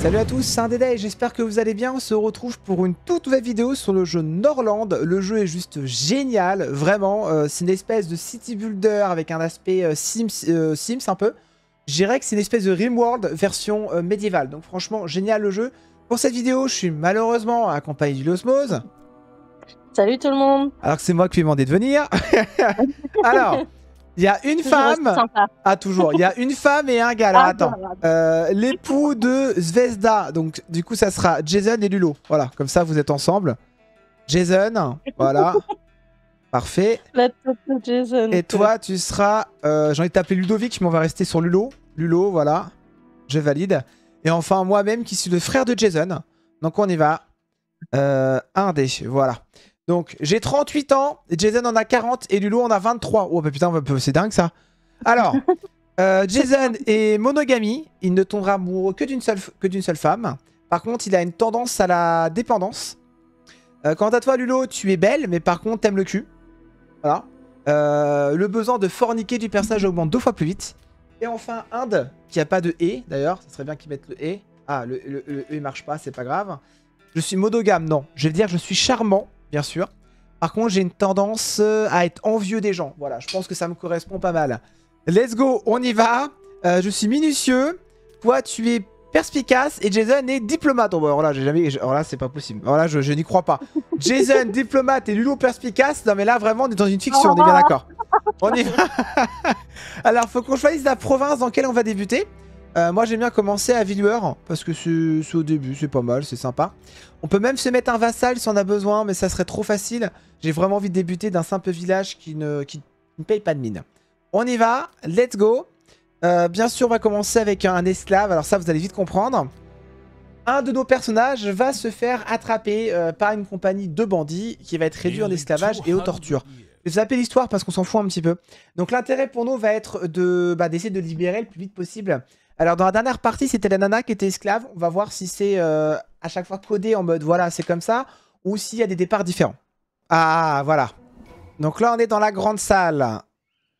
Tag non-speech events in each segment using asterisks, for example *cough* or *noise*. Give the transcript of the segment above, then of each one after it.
Salut à tous, c'est Dédé et j'espère que vous allez bien. On se retrouve pour une toute nouvelle vidéo sur le jeu Norland. Le jeu est juste génial, vraiment. Euh, c'est une espèce de city builder avec un aspect euh, Sims, euh, Sims un peu. Je dirais que c'est une espèce de Rimworld version médiévale. Donc franchement, génial le jeu. Pour cette vidéo, je suis malheureusement accompagné du Losmose. Salut tout le monde Alors que c'est moi qui lui ai demandé de venir. *laughs* Alors... Il y a une femme. Ah, toujours. Il y a une femme et un gars. Là, ah, attends. Euh, l'époux de Zvezda. Donc, du coup, ça sera Jason et Lulo. Voilà, comme ça, vous êtes ensemble. Jason, voilà. *laughs* Parfait. Et toi, tu seras. Euh, J'ai envie de t'appeler Ludovic, mais on va rester sur Lulo. Lulo, voilà. Je valide. Et enfin, moi-même qui suis le frère de Jason. Donc, on y va. Euh, un des. voilà. Donc, j'ai 38 ans, Jason en a 40 et Lulu en a 23. Oh, bah putain, bah, c'est dingue ça. Alors, *laughs* euh, Jason est monogamie. Il ne tombera amoureux que d'une seule, seule femme. Par contre, il a une tendance à la dépendance. Euh, quant à toi, Lulo, tu es belle, mais par contre, t'aimes le cul. Voilà. Euh, le besoin de forniquer du personnage augmente deux fois plus vite. Et enfin, Inde, qui a pas de E d'ailleurs, ça serait bien qu'ils mette le E. Ah, le, E ne marche pas, c'est pas grave. Je suis monogame, non. Je vais dire, je suis charmant, bien sûr. Par contre, j'ai une tendance euh, à être envieux des gens. Voilà, je pense que ça me correspond pas mal. Let's go, on y va. Euh, je suis minutieux. Toi, tu es perspicace et Jason est diplomate. Oh, bah, alors là, j'ai jamais. là, c'est pas possible. Alors là, je, n'y crois pas. *laughs* Jason, diplomate et Lulu perspicace. Non, mais là, vraiment, on est dans une fiction, on est bien ah. d'accord. On y va. *laughs* alors, faut qu'on choisisse la province dans laquelle on va débuter. Euh, moi j'aime bien commencer à Villueur, parce que c'est au début, c'est pas mal, c'est sympa. On peut même se mettre un vassal si on a besoin, mais ça serait trop facile. J'ai vraiment envie de débuter d'un simple village qui ne, paye pas de mine. On y va, let's go. Euh, bien sûr, on va commencer avec un esclave, alors ça vous allez vite comprendre. Un de nos personnages va se faire attraper euh, par une compagnie de bandits qui va être réduit en esclavage et aux tortures. Je vais l'histoire parce qu'on s'en fout un petit peu. Donc l'intérêt pour nous va être de bah, d'essayer de libérer le plus vite possible alors dans la dernière partie, c'était la nana qui était esclave. On va voir si c'est euh, à chaque fois codé en mode voilà, c'est comme ça, ou s'il y a des départs différents. Ah, voilà. Donc là, on est dans la grande salle.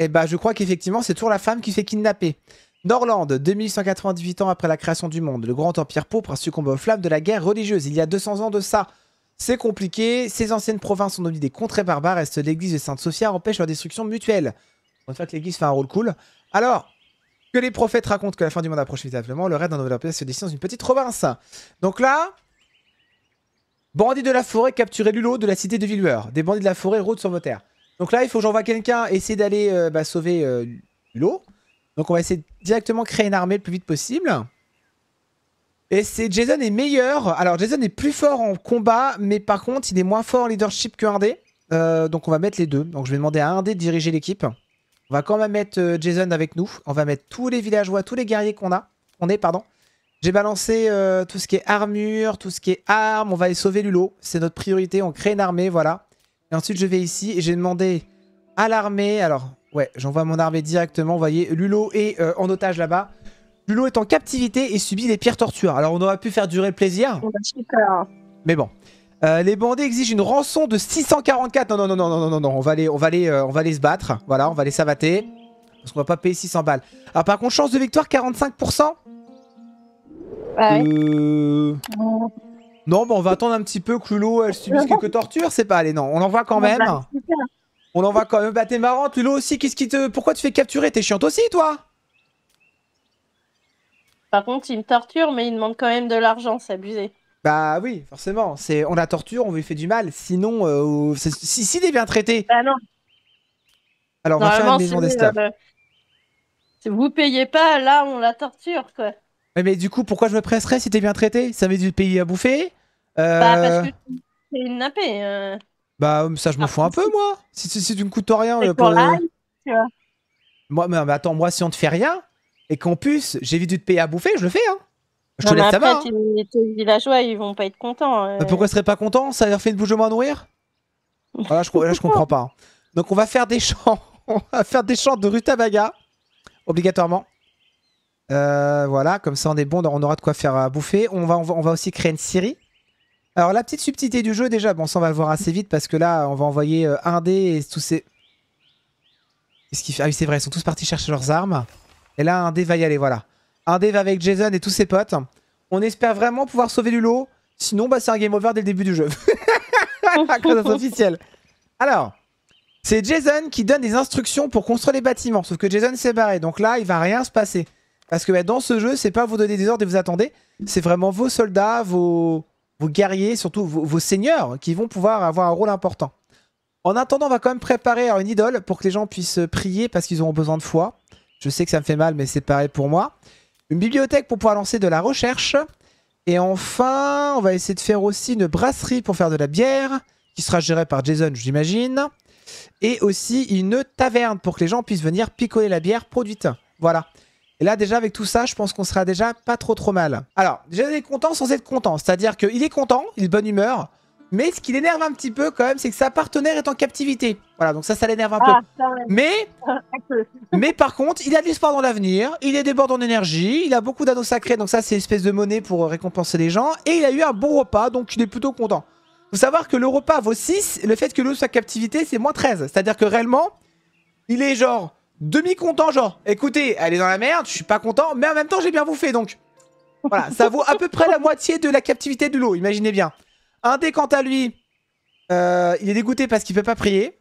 Et eh bah, ben, je crois qu'effectivement, c'est toujours la femme qui fait kidnapper. Norlande, 2198 ans après la création du monde, le grand empire pauvre a succombé aux flammes de la guerre religieuse. Il y a 200 ans de ça. C'est compliqué, ces anciennes provinces ont devenues des contrées barbares et l'église de Sainte-Sophia empêche leur destruction mutuelle. On voit que l'église fait un rôle cool. Alors, que les prophètes racontent que la fin du monde approche évidemment, le raid d'un nouvel se dessine dans une petite province. Donc là, bandits de la forêt capturés Lulo de la cité de Villueur. Des bandits de la forêt rôdent sur vos terres. Donc là, il faut que j'envoie quelqu'un essayer d'aller euh, bah, sauver euh, Lulo. Donc on va essayer de directement créer une armée le plus vite possible. Et c'est Jason est meilleur. Alors Jason est plus fort en combat, mais par contre, il est moins fort en leadership que 1 euh, donc on va mettre les deux. Donc je vais demander à 1D de diriger l'équipe. On va quand même mettre euh, Jason avec nous. On va mettre tous les villageois, tous les guerriers qu'on a. On est, pardon. J'ai balancé euh, tout ce qui est armure, tout ce qui est armes. On va aller sauver Lulo. C'est notre priorité. On crée une armée, voilà. Et ensuite, je vais ici et j'ai demandé à l'armée. Alors, ouais, j'envoie mon armée directement. Vous voyez, Lulo est euh, en otage là-bas. Lulo est en captivité et subit les pires tortures. Alors, on aurait pu faire durer le plaisir. Oh, Mais bon. Euh, les bandits exigent une rançon de 644. Non, non, non, non, non, non, non, On va aller, on va aller, euh, on va aller se battre. Voilà, on va aller savater. Parce qu'on va pas payer 600 balles. Alors ah, par contre, chance de victoire 45%. Euh... Non, bah on va attendre un petit peu que Lulo elle subisse quelques tortures, c'est pas allez non, on l'envoie quand même. Bah, on l'envoie quand même. Bah t'es marrant, Lulo aussi, qu'est-ce qui te pourquoi tu fais capturer T'es chiante aussi toi Par contre, il me torture mais il demande quand même de l'argent, c'est abusé. Bah oui, forcément. C'est on la torture, on lui fait du mal. Sinon, euh, si s'il bien traité. Bah non. Alors on va faire une maison des euh, si vous payez pas, là on la torture quoi. Mais, du coup, pourquoi je me presserais si t'es bien traité Ça veut du pays à bouffer. Euh, bah parce que c'est une nappée. Hein. Bah ça je m'en fous un peu ah. moi. Si, tu me coûtes rien. Pour... Moi mais, attends moi si on te fait rien et qu'en plus j'ai de te payer à bouffer, je le fais hein. Je te laisse ta hein. villageois, ils vont pas être contents. Hein, bah, pourquoi ils seraient pas contents Ça leur fait une bouche de à nourrir voilà, ah, je, Là, je comprends pas. Hein. Donc, on va faire des chants. *laughs* on va faire des chants de rutabaga, obligatoirement. Euh, voilà, comme ça, on est bon, on aura de quoi faire à euh, bouffer. On va, on va, aussi créer une série. Alors, la petite subtilité du jeu, déjà, bon, ça, on va le voir assez vite parce que là, on va envoyer euh, un dé et tous ces. ce Ah oui, c'est vrai, ils sont tous partis chercher leurs armes. Et là, un dé va y aller, voilà. Un dev avec Jason et tous ses potes. On espère vraiment pouvoir sauver du lot. Sinon, bah, c'est un game over dès le début du jeu. *laughs* officiel. Alors, c'est Jason qui donne des instructions pour construire les bâtiments. Sauf que Jason s'est barré. Donc là, il va rien se passer. Parce que bah, dans ce jeu, c'est pas vous donner des ordres et vous attendez. C'est vraiment vos soldats, vos, vos guerriers, surtout vos, vos, seigneurs qui vont pouvoir avoir un rôle important. En attendant, on va quand même préparer une idole pour que les gens puissent prier parce qu'ils auront besoin de foi. Je sais que ça me fait mal, mais c'est pareil pour moi une bibliothèque pour pouvoir lancer de la recherche. Et enfin, on va essayer de faire aussi une brasserie pour faire de la bière, qui sera gérée par Jason, j'imagine. Et aussi une taverne pour que les gens puissent venir picoler la bière produite. Voilà. Et là, déjà, avec tout ça, je pense qu'on sera déjà pas trop trop mal. Alors, Jason est content sans être content. C'est-à-dire qu'il est content, il est de bonne humeur, mais ce qui l'énerve un petit peu quand même, c'est que sa partenaire est en captivité. Voilà, donc ça, ça l'énerve un peu. Ah, mais, *laughs* mais par contre, il a de l'espoir dans l'avenir, il est débordant d'énergie, il a beaucoup d'anneaux sacrés, donc ça, c'est une espèce de monnaie pour euh, récompenser les gens. Et il a eu un bon repas, donc il est plutôt content. Faut savoir que le repas vaut 6, le fait que l'eau soit en captivité, c'est moins 13. C'est-à-dire que réellement, il est genre demi-content, genre, écoutez, elle est dans la merde, je suis pas content, mais en même temps, j'ai bien bouffé, donc... Voilà, ça vaut à peu près la moitié de la captivité de l'eau, imaginez bien dé quant à lui, euh, il est dégoûté parce qu'il peut pas prier.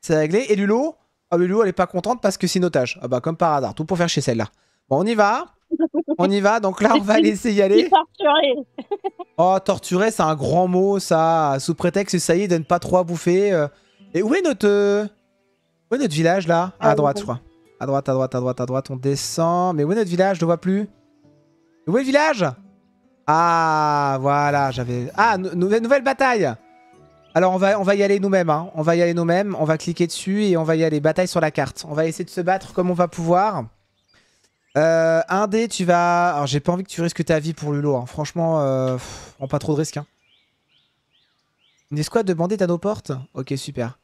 C'est réglé. Et Lulo, ah, Lulo, elle est pas contente parce que c'est une Ah bah, comme par hasard, tout pour faire chez celle-là. Bon, on y va. On y va, donc là on va laisser *laughs* y aller. Torturé. *laughs* oh, torturé, c'est un grand mot, ça. Sous prétexte, ça y est, de ne pas trop à bouffer. Euh. Et où est notre, euh, notre village là À ah, droite, je crois. À droite, à droite, à droite, à droite, on descend. Mais où est notre village Je le vois plus. où est le village ah, voilà, j'avais... Ah, nouvelle, nouvelle bataille Alors, on va, on va y aller nous-mêmes, hein. On va y aller nous-mêmes, on va cliquer dessus et on va y aller. Bataille sur la carte. On va essayer de se battre comme on va pouvoir. Euh, un dé, tu vas... Alors, j'ai pas envie que tu risques ta vie pour Lulo hein. Franchement, on euh, pas trop de risques, hein. Une escouade de bandits à nos portes Ok, super.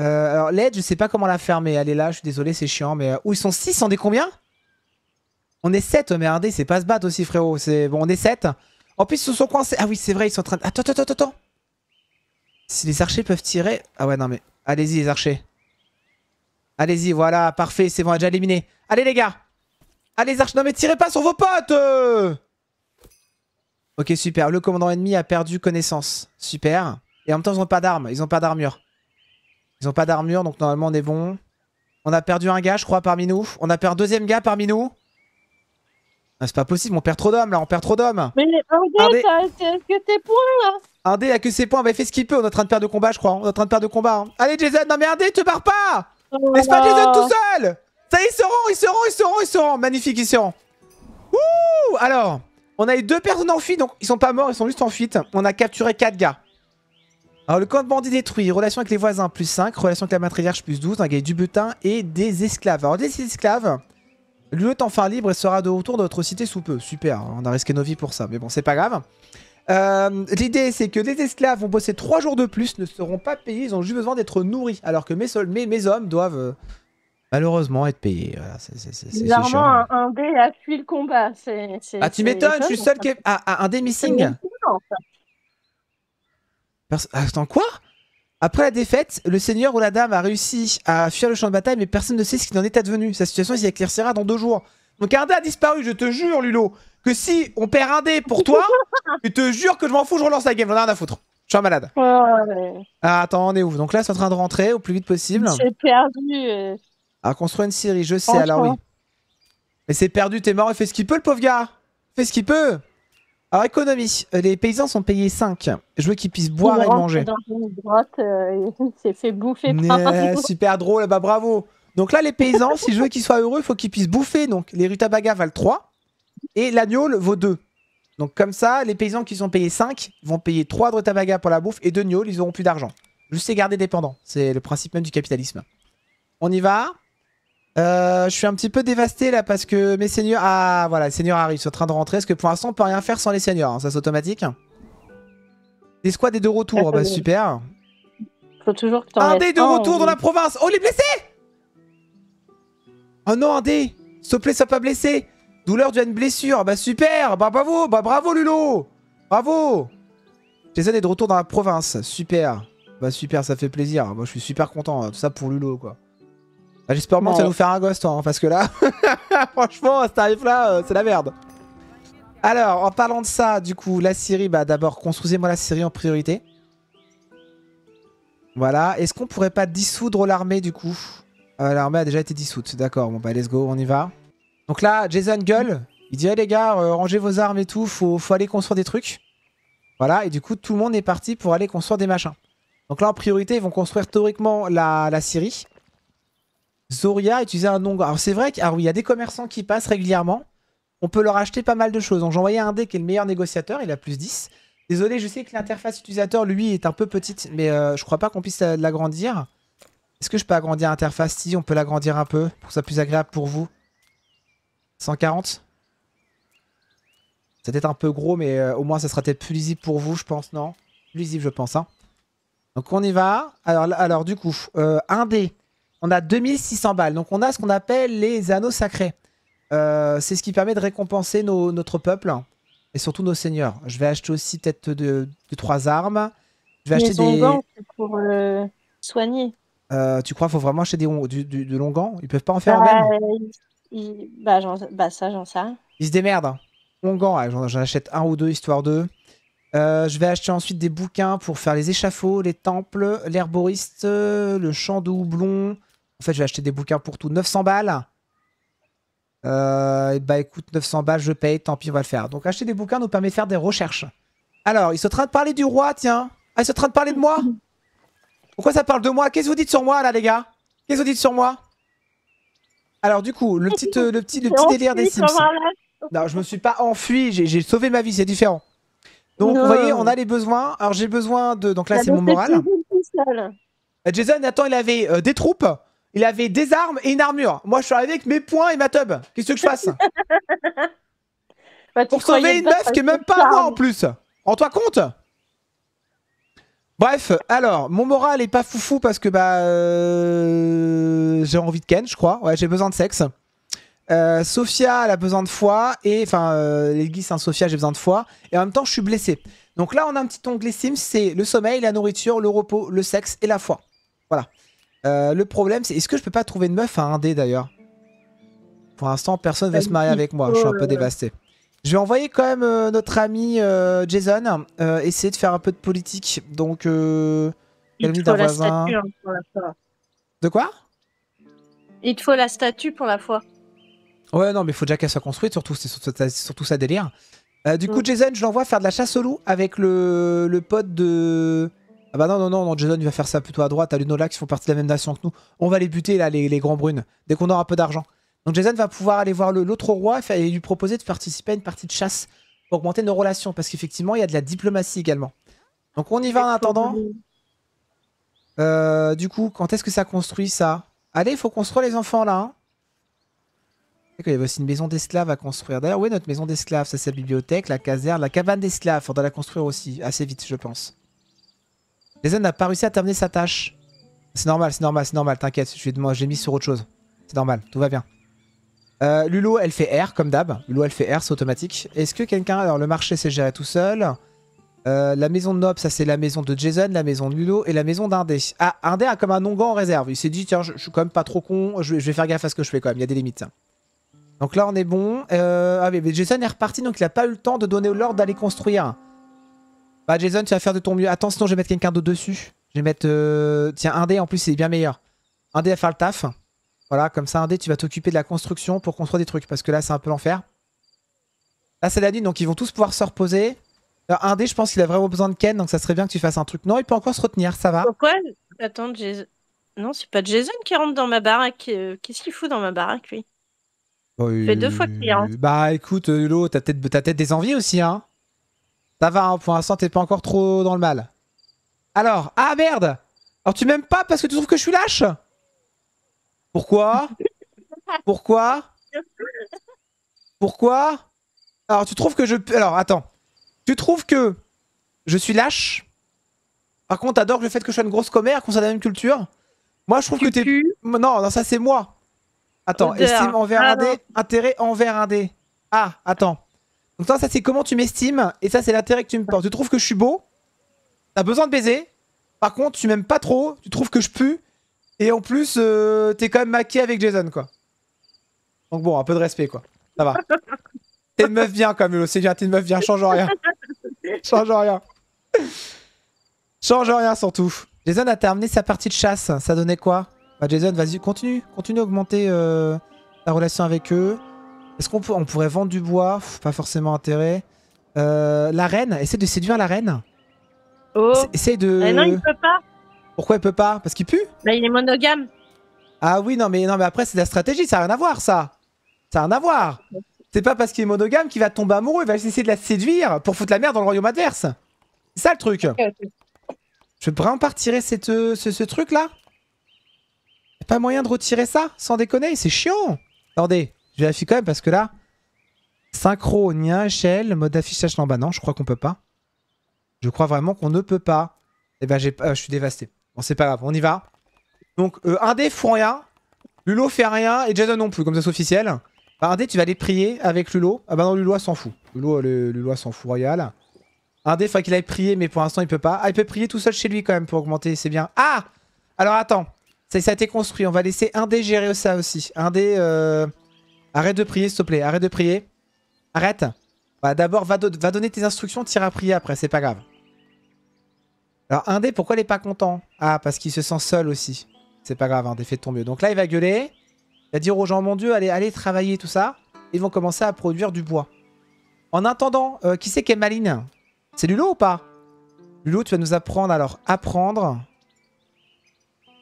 Euh, alors, l'aide, je sais pas comment la fermer allez Elle est là, je suis désolé, c'est chiant. Mais euh, où ils sont 6 en est combien on est 7, mais c'est pas se battre aussi, frérot. C'est Bon, on est 7. En plus, ils se sont coincés. Ah oui, c'est vrai, ils sont en train Attends, attends, attends, attends. Si les archers peuvent tirer. Ah ouais, non, mais. Allez-y, les archers. Allez-y, voilà, parfait, c'est bon, on a déjà éliminé. Allez, les gars. Allez, les archers. Non, mais tirez pas sur vos potes euh. Ok, super. Le commandant ennemi a perdu connaissance. Super. Et en même temps, ils ont pas d'armes. Ils ont pas d'armure. Ils ont pas d'armure, donc normalement, on est bon. On a perdu un gars, je crois, parmi nous. On a perdu un deuxième gars parmi nous. Ah, c'est pas possible, on perd trop d'hommes là, on perd trop d'hommes. Mais Indé, que tes points là. il a que ses points, bah, il fait ce qu'il peut, on est en train de perdre de combat, je crois. On est en train de perdre de combat. Hein. Allez, Jason, non mais Indé, te barre pas Laisse oh pas Jason tout seul Ça, ils seront, ils seront, ils seront, ils seront Magnifique, ils seront Ouh Alors, on a eu deux personnes en fuite, donc ils sont pas morts, ils sont juste en fuite. On a capturé quatre gars. Alors, le camp de bandits détruit, relation avec les voisins, plus 5, relation avec la matriarche, plus 12, un gars du butin et des esclaves. Alors, des esclaves. L'UE est enfin libre et sera de retour de notre cité sous peu. Super, hein, on a risqué nos vies pour ça, mais bon, c'est pas grave. Euh, l'idée, c'est que les esclaves vont bosser trois jours de plus, ne seront pas payés, ils ont juste besoin d'être nourris, alors que mes, hommes doivent euh, malheureusement être payés. Voilà, c'est un, dé a fui le combat. ah, tu m'étonnes, je suis seul qui... Ah, ah, un dé missing Attends, quoi après la défaite, le seigneur ou la dame a réussi à fuir le champ de bataille, mais personne ne sait ce qu'il en est advenu. Sa situation s'y éclaircira dans deux jours. Donc un dé a disparu, je te jure, Lulo, que si on perd un dé pour toi, *laughs* je te jure que je m'en fous, je relance la game, j'en ai rien à foutre. Je suis un malade. Ah, attends, on est où Donc là, c'est en train de rentrer au plus vite possible. J'ai perdu. Euh. Ah, construire une série, je sais, alors oui. Mais c'est perdu, t'es mort, Fais ce qu'il peut, le pauvre gars. Fais ce qu'il peut. Alors, économie, euh, les paysans sont payés 5. Je veux qu'ils puissent boire et manger. Euh, *laughs* fait bouffer par Super drôle, bah bravo. Donc là, les paysans, si je veux qu'ils soient heureux, il faut qu'ils puissent bouffer. Donc les rutabagas valent 3 et l'agneau vaut 2. Donc comme ça, les paysans qui sont payés 5 vont payer 3 de rutabagas pour la bouffe et 2 gnôles, ils auront plus d'argent. Juste c'est garder dépendant. C'est le principe même du capitalisme. On y va. Euh, je suis un petit peu dévasté là parce que mes seigneurs... Ah voilà, les seigneurs arrivent, sont en train de rentrer. Parce que pour l'instant, on peut rien faire sans les seigneurs. Hein, ça, c'est automatique. Des squads et de retour, bah super. Faut toujours que Un dé de retour dans la province. Oh, les blessés Oh non, un dé S'il te plaît, sois pas blessé. Douleur tu une blessure. Bah super Bah bravo Bah bravo, Lulo Bravo Jason est de retour dans la province. Super. Bah super, ça fait plaisir. Moi, je suis super content. Hein, tout ça pour Lulo, quoi. Bah, j'espère vraiment que ça nous faire un gosse, toi, hein, parce que là, *laughs* franchement, à ce tarif-là, euh, c'est la merde. Alors, en parlant de ça, du coup, la Syrie, bah d'abord, construisez-moi la Syrie en priorité. Voilà. Est-ce qu'on pourrait pas dissoudre l'armée, du coup euh, L'armée a déjà été dissoute, d'accord. Bon, bah, let's go, on y va. Donc là, Jason gueule. Il dit, hey, les gars, euh, rangez vos armes et tout, faut, faut aller construire des trucs. Voilà, et du coup, tout le monde est parti pour aller construire des machins. Donc là, en priorité, ils vont construire théoriquement la Syrie. Zoria utilisait un nombre. Alors c'est vrai qu'il ah oui, y a des commerçants qui passent régulièrement. On peut leur acheter pas mal de choses. Donc envoyé un dé qui est le meilleur négociateur, il a plus 10. Désolé, je sais que l'interface utilisateur, lui, est un peu petite, mais euh, je crois pas qu'on puisse euh, l'agrandir. Est-ce que je peux agrandir l'interface Si, on peut l'agrandir un peu pour que ça soit plus agréable pour vous. 140 C'est peut-être un peu gros, mais euh, au moins ça sera peut-être plus lisible pour vous, je pense, non Plus lisible, je pense. Hein. Donc on y va. Alors, alors du coup, un dé on a 2600 balles. Donc on a ce qu'on appelle les anneaux sacrés. Euh, c'est ce qui permet de récompenser notre peuple et surtout nos seigneurs. Je vais acheter aussi peut-être deux, trois armes. Je vais acheter des. pour euh, soigner. Euh, tu crois qu'il faut vraiment acheter des, du, de Ils peuvent pas en faire bah, eux-mêmes bah, bah, ça, j'en sais. Ils se démerdent. Longan, j'en achète un ou deux, histoire d'eux. je vais acheter ensuite des bouquins pour faire les échafauds, les temples, l'herboriste, le champ de houblon, en fait, je vais acheter des bouquins pour tout. 900 balles. Euh, bah écoute, 900 balles, je paye, tant pis, on va le faire. Donc acheter des bouquins nous permet de faire des recherches. Alors, ils sont en train de parler du roi, tiens. Ah, ils sont en train de parler de moi Pourquoi ça parle de moi Qu'est-ce que vous dites sur moi, là, les gars Qu'est-ce que vous dites sur moi Alors, du coup, le petit, euh, le petit, délire des Sims. Non, je me suis pas enfui, j'ai sauvé ma vie, c'est différent. Donc, vous voyez, on a les besoins. Alors, j'ai besoin de. Donc là, bah, c'est mon moral. Euh, Jason, attends, il avait euh, des troupes. Il avait des armes et une armure. Moi, je suis arrivé avec mes poings et ma tub. Qu'est-ce que je fasse *laughs* bah, Pour sauver une meuf qui est même pas moi en plus. En toi compte Bref, alors, mon moral est pas foufou parce que bah euh, j'ai envie de Ken, je crois. Ouais, j'ai besoin de sexe. Euh, sophia, elle a besoin de foi. Et enfin, euh, les guisses sophia j'ai besoin de foi. Et en même temps, je suis blessé. Donc là, on a un petit onglet Sims c'est le sommeil, la nourriture, le repos, le sexe et la foi. Voilà. Euh, le problème, c'est est-ce que je peux pas trouver de meuf à un dé d'ailleurs Pour l'instant, personne ne veut se marier avec moi. Je suis un peu oh dévasté. Je vais envoyer quand même euh, notre ami euh, Jason essayer de faire un peu de politique. Donc, la statue hein, la De quoi Il te faut la statue pour la foi. Ouais, non, mais il faut déjà qu'elle soit construite, surtout, c'est surtout, ça délire. du coup, mm. Jason, je l'envoie faire de la chasse au loup avec le, le pote de. Ah bah non, non, non, Jason, va faire ça plutôt à droite. À Lunolax, ils font partie de la même nation que nous. On va les buter, là, les, les grands brunes, dès qu'on aura un peu d'argent. Donc Jason va pouvoir aller voir l'autre roi et lui proposer de participer à une partie de chasse pour augmenter nos relations. Parce qu'effectivement, il y a de la diplomatie également. Donc on y va en attendant. Euh, du coup, quand est-ce que ça construit ça Allez, il faut construire les enfants là. Hein. il y avait aussi une maison d'esclaves à construire. D'ailleurs, oui, notre maison d'esclaves Ça, c'est la bibliothèque, la caserne, la cabane d'esclaves. Faudra la construire aussi, assez vite, je pense. Jason n'a pas réussi à terminer sa tâche. C'est normal, c'est normal, c'est normal, t'inquiète, je j'ai mis sur autre chose. C'est normal, tout va bien. Euh, Lulo, elle fait R, comme d'hab. Lulo, elle fait R, c'est automatique. Est-ce que quelqu'un... Alors, le marché, c'est géré tout seul. Euh, la maison de Nob, ça, c'est la maison de Jason, la maison de Lulo et la maison d'Indé. Ah, Indé a comme un non-gant en réserve. Il s'est dit, tiens, je, suis quand même pas trop con, je, vais faire gaffe à ce que je fais quand même, il y a des limites. Donc là, on est bon. Euh, ah, mais Jason est reparti, donc il a pas eu le temps de donner l'ordre d'aller construire. Bah Jason, tu vas faire de ton mieux. Attends, sinon je vais mettre quelqu'un d'autre dessus. Je vais mettre... Euh, tiens, un dé en plus, c'est bien meilleur. Un D à faire le taf. Voilà, comme ça, un dé, tu vas t'occuper de la construction pour construire des trucs. Parce que là, c'est un peu l'enfer. Là, c'est la nuit, donc ils vont tous pouvoir se reposer. un dé, je pense qu'il a vraiment besoin de Ken, donc ça serait bien que tu fasses un truc. Non, il peut encore se retenir, ça va. Pourquoi Attends, Jason... Non, c'est pas Jason qui rentre dans ma baraque. Euh, qu'est-ce qu'il fout dans ma baraque, lui il oh, fait deux fois qu'il euh, Bah écoute, Lulo, t'as peut-être des envies aussi, hein ça va, hein, pour l'instant, t'es pas encore trop dans le mal. Alors, ah merde Alors tu m'aimes pas parce que tu trouves que je suis lâche Pourquoi Pourquoi Pourquoi Alors tu trouves que je... Alors attends. Tu trouves que je suis lâche Par contre, t'adores le fait que je sois une grosse commère, qu'on soit de même culture Moi, je trouve que t'es... Non, non, ça c'est moi. Attends, estime envers un ah, dé, intérêt envers un dé. Ah, attends. Donc toi, ça c'est comment tu m'estimes et ça c'est l'intérêt que tu me portes. Tu trouves que je suis beau, t'as besoin de baiser. Par contre, tu m'aimes pas trop, tu trouves que je pue et en plus euh, t'es quand même maqué avec Jason quoi. Donc bon, un peu de respect quoi. Ça va. *laughs* t'es une meuf bien comme c'est bien, t'es une meuf bien, change rien. *laughs* change rien. change rien surtout. Jason a terminé sa partie de chasse, ça donnait quoi bah, Jason, vas-y, continue, continue à augmenter euh, ta relation avec eux. Est-ce qu'on on pourrait vendre du bois Pas forcément intérêt. Euh, la reine, essaie de séduire la reine. Oh. Essaye de. Mais non, il peut pas. Pourquoi il peut pas Parce qu'il pue Mais bah, il est monogame. Ah oui, non, mais, non, mais après, c'est de la stratégie, ça n'a rien à voir, ça. Ça n'a rien à voir. C'est pas parce qu'il est monogame qu'il va tomber amoureux, il va essayer de la séduire pour foutre la merde dans le royaume adverse. C'est ça le truc. Je peux vraiment pas retirer cette, euh, ce, ce truc là Pas moyen de retirer ça, sans déconner, c'est chiant. Attendez. Je vérifie quand même parce que là, synchro, un shell, mode d'affichage, non Non, je crois qu'on peut pas. Je crois vraiment qu'on ne peut pas. Et eh ben, j'ai, euh, je suis dévasté. Bon, c'est pas grave, on y va. Donc, euh, dé font rien, Lulo fait rien et Jason non plus, comme ça c'est officiel. Bah, dé, tu vas aller prier avec Lulo. Ah bah non, Lulo s'en fout. Lulo, euh, Lulo s'en fout royal. Un il faudrait qu'il aille prier, mais pour l'instant, il peut pas. Ah, il peut prier tout seul chez lui quand même pour augmenter, c'est bien. Ah Alors attends, ça, a été construit. On va laisser dé gérer ça aussi. Un Euh... Arrête de prier, s'il te plaît. Arrête de prier. Arrête. Bah, d'abord, va, donner tes instructions, tire à prier après, c'est pas grave. Alors, Indé, pourquoi il est pas content Ah, parce qu'il se sent seul aussi. C'est pas grave, Indé, fais de ton mieux. Donc là, il va gueuler. Il va dire aux gens, mon Dieu, allez, allez travailler, tout ça. Ils vont commencer à produire du bois. En attendant, euh, qui c'est qui est maligne C'est Lulo ou pas Lulo, tu vas nous apprendre. Alors, apprendre.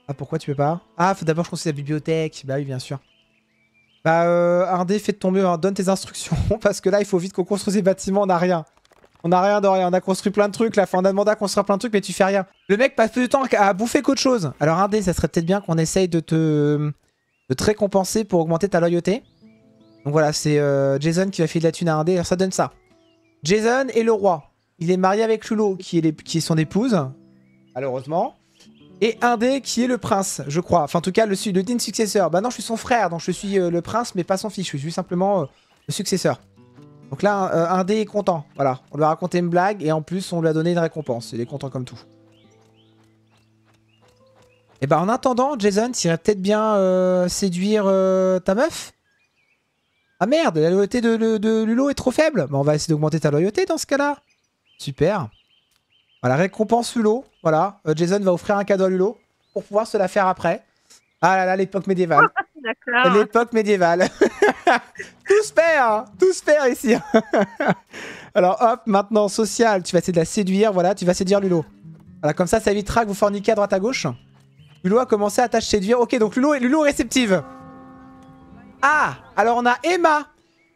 Ah, pourquoi tu peux pas Ah, d'abord je conseille la bibliothèque. Bah oui, bien sûr. Bah, euh, un fais de ton mieux, hein. donne tes instructions, *laughs* parce que là, il faut vite qu'on construise des bâtiments, on a rien. On a rien de rien, on a construit plein de trucs, là, fin on a demandé à construire plein de trucs, mais tu fais rien. Le mec passe plus de temps à bouffer qu'autre chose. Alors, un ça serait peut-être bien qu'on essaye de te... de récompenser pour augmenter ta loyauté. Donc voilà, c'est euh, Jason qui va filer de la thune à un ça donne ça. Jason est le roi. Il est marié avec Lulo, qui est, qui est son épouse, malheureusement et un dé qui est le prince, je crois. Enfin, en tout cas, le, dé successeur. Bah non, je suis son frère, donc je suis euh, le prince, mais pas son fils. Je suis simplement euh, le successeur. Donc là, un, euh, dé est content. Voilà, on lui a raconté une blague et en plus, on lui a donné une récompense. Il est content comme tout. Et eh bah ben, en attendant, Jason, irais peut-être bien séduire ta meuf Ah merde, la loyauté de, Lulo est trop faible. Bah on va essayer d'augmenter ta loyauté dans ce cas-là. Super. Voilà, récompense Lulo. Voilà, euh, Jason va offrir un cadeau à Lulo, pour pouvoir se la faire après. Ah là là, l'époque médiévale. *laughs* l'époque médiévale. *laughs* tout se perd, hein. tout se perd ici. *laughs* Alors hop, maintenant social, tu vas essayer de la séduire, voilà, tu vas séduire Lulo. Voilà, comme ça, ça évitera que vous forniquez à droite à gauche. Lulo a commencé à tâche séduire. Ok, donc Lulo est, Lulo réceptive. Ah, alors on a Emma,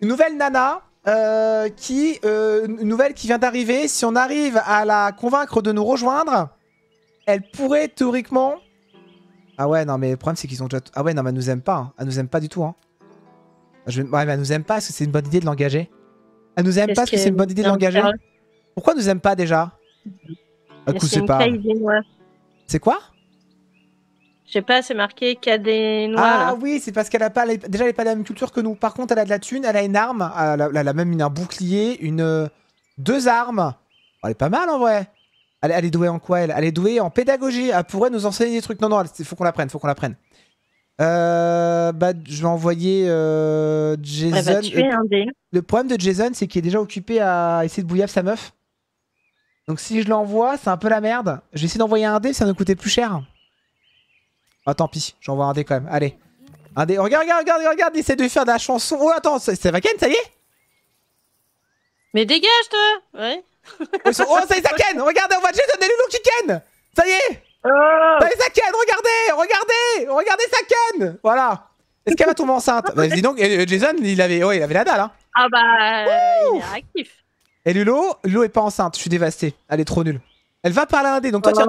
une nouvelle nana euh, qui, euh, une nouvelle qui vient d'arriver, si on arrive à la convaincre de nous rejoindre, elle pourrait théoriquement... Ah ouais, non, mais le problème c'est qu'ils ont déjà... Ah ouais, non, mais elle nous aime pas, hein. elle nous aime pas du tout. Hein. Je... Ouais, mais elle nous aime pas, est-ce que c'est une bonne idée de l'engager Elle nous aime pas, est que, que c'est une bonne idée de l'engager Pourquoi elle nous aime pas déjà coup, c'est pas... C'est quoi je sais pas, c'est marqué noir. Ah oui, c'est parce qu'elle a pas déjà elle pas de la même culture que nous. Par contre, elle a de la thune, elle a une arme, elle euh, a, même une, un bouclier, une euh, deux armes. Oh, elle est pas mal en vrai. Elle, est douée en quoi elle, elle est douée en pédagogie. Elle pourrait nous enseigner des trucs. Non non, il faut qu'on la prenne, faut qu'on la prenne. Euh, bah, je vais envoyer Jason. Tuer, le problème de Jason, c'est qu'il est déjà occupé à essayer de bouillir sa meuf. Donc si je l'envoie, c'est un peu la merde. Je vais essayer d'envoyer un dé, ça nous coûtait plus cher. Ah, tant pis, j'envoie un dé quand même. Allez. Un dé. Regarde, regarde, regarde, regarde, il essaie de faire de la chanson. Oh, attends, c'est Vaken, ça y est Mais dégage, toi Ouais. oh, ça y est, ça ken Regardez, on voit Jason donner le qui ken Ça y est Ça ah. y est, ça ken Regardez Regardez Regardez, ça ken Voilà Est-ce qu'elle va tomber enceinte bah, Dis donc, euh, Jason, il avait, ouais, il avait la dalle, hein Ah bah, il est actif Et Lulo, Lulo est pas enceinte, je suis dévasté. Elle est trop nulle. Elle va parler un dé, donc toi, oh.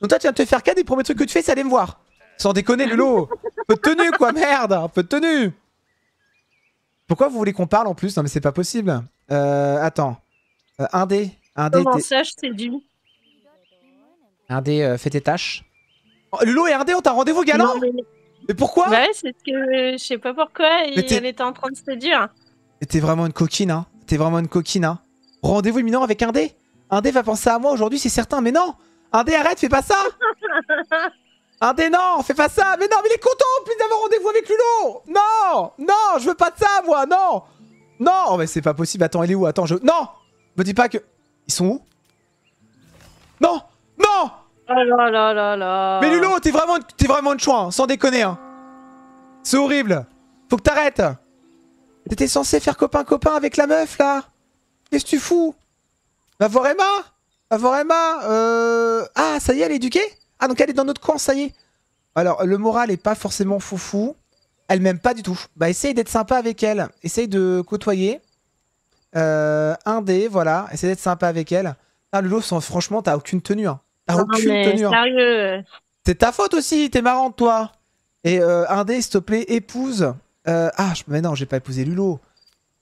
tu viens, de te faire cadre, le premiers trucs que tu fais, c'est aller me voir. Sans déconner, Lulo peu de tenue, quoi, merde peu de tenue Pourquoi vous voulez qu'on parle en plus Non, mais c'est pas possible. Euh, attends. Euh, un dé. Un dé. Comment ça, je t'ai Un dé, euh, fais tes tâches. Oh, Lulo et un dé ont un rendez-vous galant mais... pourquoi bah Ouais, c'est que euh, je sais pas pourquoi, il... était en train de se dire. T'es vraiment une coquine, hein T'es vraiment une coquine, hein Rendez-vous imminent avec un dé Un dé va penser à moi aujourd'hui, c'est certain, mais non Un dé, arrête, fais pas ça *laughs* Un ah, des non, fais pas ça Mais non, mais il est content en plus d'avoir rendez-vous avec Lulo Non Non, je veux pas de ça, moi, non Non oh, Mais c'est pas possible, attends, il est où Attends, je... Non Me dis pas que... Ils sont où Non Non Oh là là là Mais Lulo, t'es vraiment, es vraiment une chouin, hein, sans déconner, hein C'est horrible Faut que t'arrêtes T'étais censé faire copain-copain avec la meuf, là Qu'est-ce que tu fous Va voir Emma Va voir Emma Euh... Ah, ça y est, elle est éduquée ah, donc elle est dans notre camp, ça y est. Alors, le moral est pas forcément foufou. Elle m'aime pas du tout. Bah, essaye d'être sympa avec elle. Essaye de côtoyer. Euh, un dé, voilà. Essaye d'être sympa avec elle. Ah, Lulo, franchement, t'as aucune tenue. Hein. T'as aucune mais tenue. Hein. C'est ta faute aussi, t'es marrant, toi. Et euh, un dé, s'il te plaît, épouse. Euh, ah, mais non, j'ai pas épousé Lulo.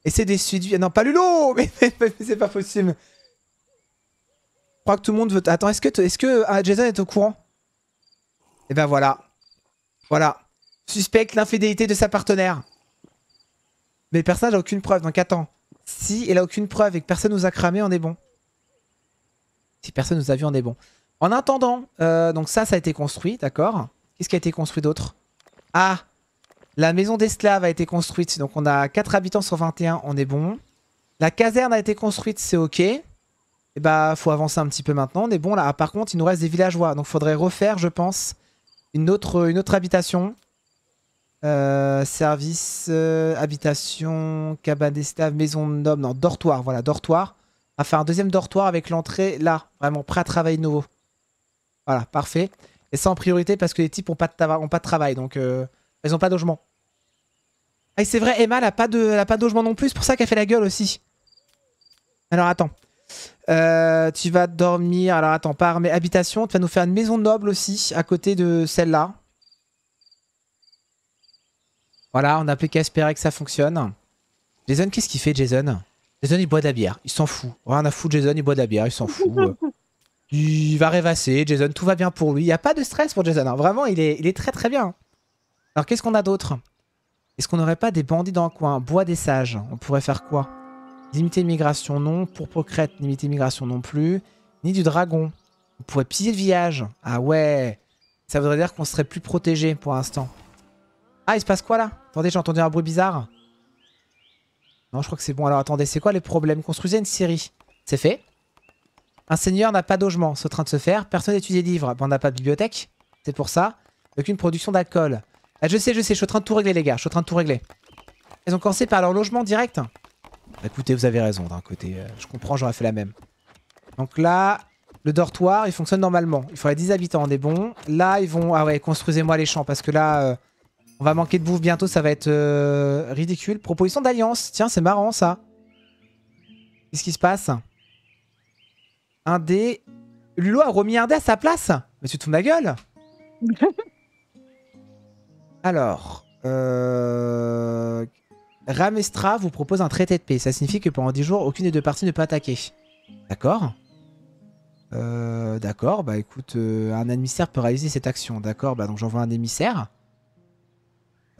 Essaye c'est des ah Non, pas Lulo *laughs* Mais, c'est pas possible. Je crois que tout le monde veut. Attends, est-ce que, est -ce que ah, Jason est au courant et eh ben voilà. Voilà. Suspecte l'infidélité de sa partenaire. Mais personne n'a aucune preuve, donc attends. Si elle a aucune preuve et que personne nous a cramé, on est bon. Si personne nous a vu, on est bon. En attendant, euh, donc ça, ça a été construit, d'accord Qu'est-ce qui a été construit d'autre Ah La maison d'esclaves a été construite, donc on a 4 habitants sur 21, on est bon. La caserne a été construite, c'est ok. Et eh bah, ben, faut avancer un petit peu maintenant, on est bon là. Ah, par contre, il nous reste des villageois, donc faudrait refaire, je pense, une autre, une autre habitation. Euh, service, euh, habitation, cabane d'esclaves, maison d'homme, non, dortoir, voilà, dortoir. On faire un deuxième dortoir avec l'entrée là, vraiment prêt à travailler nouveau. Voilà, parfait. Et ça en priorité parce que les types ont pas de, ont pas de travail, donc euh, ils ont pas de logement. Ah, c'est vrai, Emma, n'a pas de, pas de non plus, c'est pour ça qu'elle fait la gueule aussi. Alors attends, euh, tu vas dormir. Alors attends, par mes habitation, tu vas nous faire une maison noble aussi à côté de celle-là. Voilà, on a plus qu'à espérer que ça fonctionne. Jason, qu'est-ce qu'il fait, Jason Jason, il boit de la bière. Il s'en fout. On a fou Jason, il boit de la bière. Il s'en fout. *laughs* il va rêvasser. Jason, tout va bien pour lui. Il n'y a pas de stress pour Jason. Hein. Vraiment, il est, il est très très bien. Alors, qu'est-ce qu'on a d'autre Est-ce qu'on n'aurait pas des bandits dans le coin Bois des sages. On pourrait faire quoi Limiter l'immigration, non. Pour Procrète, limité l'immigration, non plus. Ni du dragon. On pourrait piller le village. Ah ouais. Ça voudrait dire qu'on serait plus protégé pour l'instant. Ah, il se passe quoi là Attendez, j'ai entendu un bruit bizarre. Non, je crois que c'est bon. Alors attendez, c'est quoi les problèmes Construisez une série. C'est fait. Un seigneur n'a pas de logement, c'est en train de se faire. Personne n'étudie les livres. Bah, on n'a pas de bibliothèque. C'est pour ça. Aucune production d'alcool. Ah, je sais, je sais, je suis en train de tout régler, les gars. Je suis en train de tout régler. Ils ont commencé par leur logement direct. Écoutez, vous avez raison d'un côté. Euh, je comprends, j'aurais fait la même. Donc là, le dortoir, il fonctionne normalement. Il faudrait 10 habitants, on est bon. Là, ils vont... Ah ouais, construisez-moi les champs parce que là, euh, on va manquer de bouffe bientôt, ça va être euh, ridicule. Proposition d'alliance. Tiens, c'est marrant ça. Qu'est-ce qui se passe Un dé... Lulo a remis un dé à sa place Mais tu te fous de ma gueule *laughs* Alors... Euh... Ramestra vous propose un traité de paix. Ça signifie que pendant 10 jours, aucune des deux parties ne peut attaquer. D'accord euh, D'accord, bah écoute, euh, un émissaire peut réaliser cette action. D'accord, bah donc j'envoie un émissaire.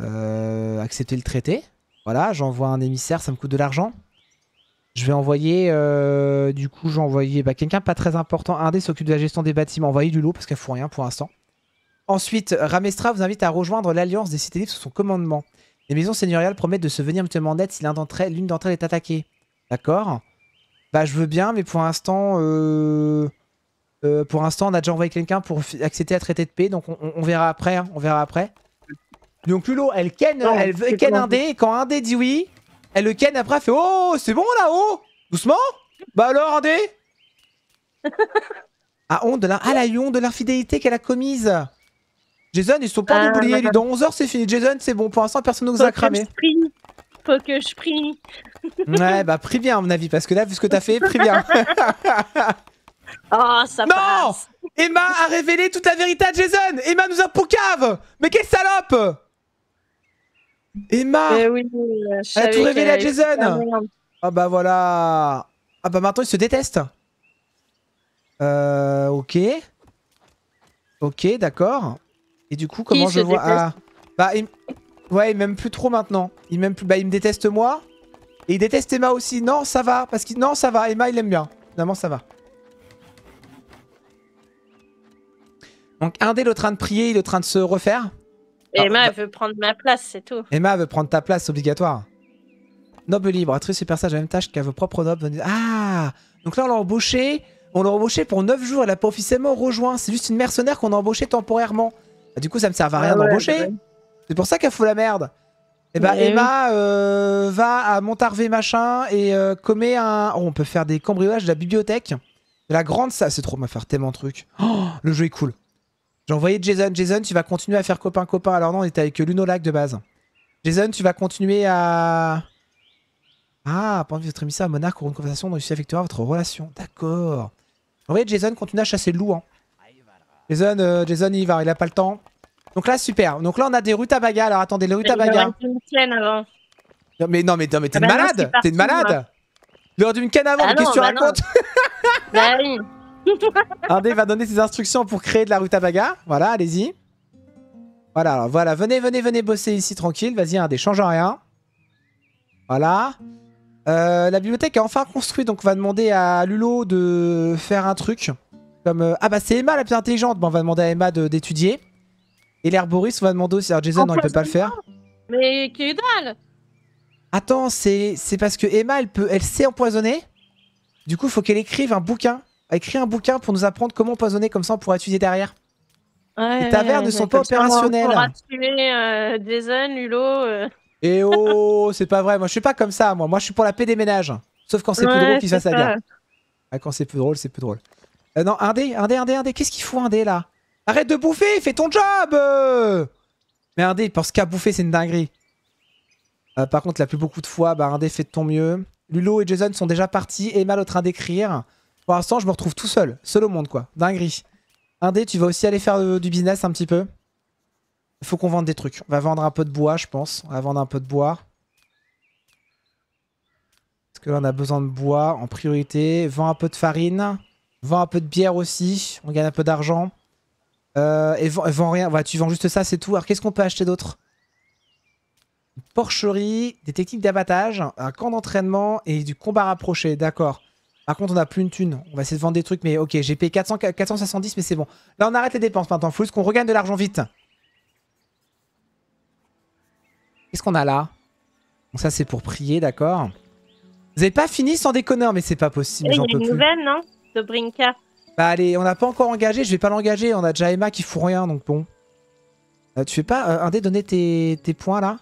Euh, accepter le traité. Voilà, j'envoie un émissaire, ça me coûte de l'argent. Je vais envoyer, du coup, j'ai envoyé bah, quelqu'un pas très important. Un des s'occupe de la gestion des bâtiments, Envoyez du lot parce qu'elle fout rien pour l'instant. Ensuite, Ramestra vous invite à rejoindre l'Alliance des cités sous son commandement. Les maisons seigneuriales promettent de se venir mutuellement en si l'une d'entre elles, est attaquée. D'accord Bah, je veux bien, mais pour l'instant, euh, euh... pour l'instant, on a déjà envoyé quelqu'un pour accepter à traité de paix, donc on, verra après. Hein, on verra après. Donc Lulo, elle ken, elle ken un dé. Quand un dé dit oui, elle le ken après, fait Oh, c'est bon là-haut oh, Doucement Bah alors, un dé *laughs* ah, ah, la... honte de l'infidélité qu'elle a commise Jason, ils sont pas ah, oubliés. dans 11h, c'est fini. Jason, c'est bon. Pour l'instant, personne ne nous a cramé. Faut que je prie. *laughs* ouais, bah prie bien, à mon avis, parce que là, vu ce que t'as fait, prie bien. *laughs* oh, ça non Emma a révélé toute la vérité à Jason. Emma nous a poucave. Mais quelle salope Emma eh oui, Elle a tout révélé à Jason. Ah bah voilà. Ah bah maintenant, ils se détestent. Euh, ok. Ok, d'accord. Et du coup, comment je vois ah. Bah, ouais, il m'aime plus trop maintenant. Il m'aime plus. Bah, il me déteste moi. Et il déteste Emma aussi. Non, ça va. Parce que non, ça va. Emma, il l'aime bien. Finalement, ça va. Donc, un il est en train de prier, il est en train de se refaire. Emma, ah, elle veut prendre ma place, c'est tout. Emma veut prendre ta place, obligatoire. Noble libre, Très super, ça, j'ai la même tâche qu'à vos propres nobles. Ah Donc là, on l'a embauché. On l'a embauché pour 9 jours. Elle a pas officiellement rejoint. C'est juste une mercenaire qu'on a embauchée temporairement. Bah, du coup, ça me sert à rien ah d'embaucher. Bah C'est pour ça qu'elle fout la merde. Et eh bah, Emma euh, va à Montarvé machin et euh, commet un. Oh, on peut faire des cambriolages de la bibliothèque. la grande ça. C'est trop, on va faire tellement de trucs. Oh, le jeu est cool. J'ai envoyé Jason. Jason, tu vas continuer à faire copain-copain. Alors, non, on était avec Lunolac de base. Jason, tu vas continuer à. Ah, pendant que vous êtes ça à Monarque une conversation dont il suffit votre relation. D'accord. En Jason continue à chasser le loup. Hein. Jason, euh, Jason, il va, il a pas le temps. Donc là, super. Donc là, on a des rutabagas. Alors attendez, les routes à hein. Non mais non mais, non, mais t'es ah bah malade, t'es malade. L'heure d'une canne avant, ah mais qu'est-ce que tu bah racontes *laughs* Bah *laughs* va donner ses instructions pour créer de la rutabaga. Voilà, allez-y. Voilà, alors voilà, venez, venez, venez bosser ici tranquille. Vas-y, Indé, change rien. Voilà. Euh, la bibliothèque est enfin construite, donc on va demander à Lulo de faire un truc. Comme, euh, ah bah c'est Emma la plus intelligente, bah, on va demander à Emma d'étudier. Et l'herboriste, on va demander aussi. à Jason, non, il peut pas le faire. Mais que dalle Attends, c'est parce que Emma, elle, peut, elle sait empoisonner. Du coup, il faut qu'elle écrive un bouquin. écrit un bouquin pour nous apprendre comment empoisonner, comme ça on pourra étudier derrière. Les tavernes ne sont pas opérationnelles. On pourra tuer Jason, Hulot. Et euh. eh oh, *laughs* c'est pas vrai. Moi, je suis pas comme ça. Moi, moi, je suis pour la paix des ménages. Sauf quand c'est plus drôle qu'il fasse la guerre. quand c'est plus drôle, c'est plus drôle. Euh, non, un dé, un dé, un dé, Qu'est-ce qu'il fout un dé là Arrête de bouffer, fais ton job euh. Mais un dé, il pense qu'à bouffer, c'est une dinguerie. Euh, par contre, la plus beaucoup de fois, bah, un dé fait de ton mieux. Lulo et Jason sont déjà partis, mal en train d'écrire. Pour l'instant, je me retrouve tout seul, seul au monde quoi, dinguerie. Un dé, tu vas aussi aller faire du business un petit peu. Il Faut qu'on vende des trucs. On va vendre un peu de bois, je pense. On va vendre un peu de bois. Parce que là, on a besoin de bois en priorité. Vends un peu de farine. Vends un peu de bière aussi, on gagne un peu d'argent. Euh, et vend rien, voilà, tu vends juste ça, c'est tout. Alors qu'est-ce qu'on peut acheter d'autre Porcherie, des techniques d'abattage, un camp d'entraînement et du combat rapproché, d'accord. Par contre, on n'a plus une thune. On va essayer de vendre des trucs, mais ok, j'ai payé 470, mais c'est bon. Là, on arrête les dépenses maintenant. Faut juste qu'on regagne de l'argent vite. Qu'est-ce qu'on a là Donc ça, c'est pour prier, d'accord. Vous n'avez pas fini sans déconner, mais c'est pas possible. Il y a une non brinka Bah allez, on n'a pas encore engagé, je vais pas l'engager, on a déjà Emma qui fout rien, donc bon. Euh, tu fais pas un euh, dé donner tes, tes points là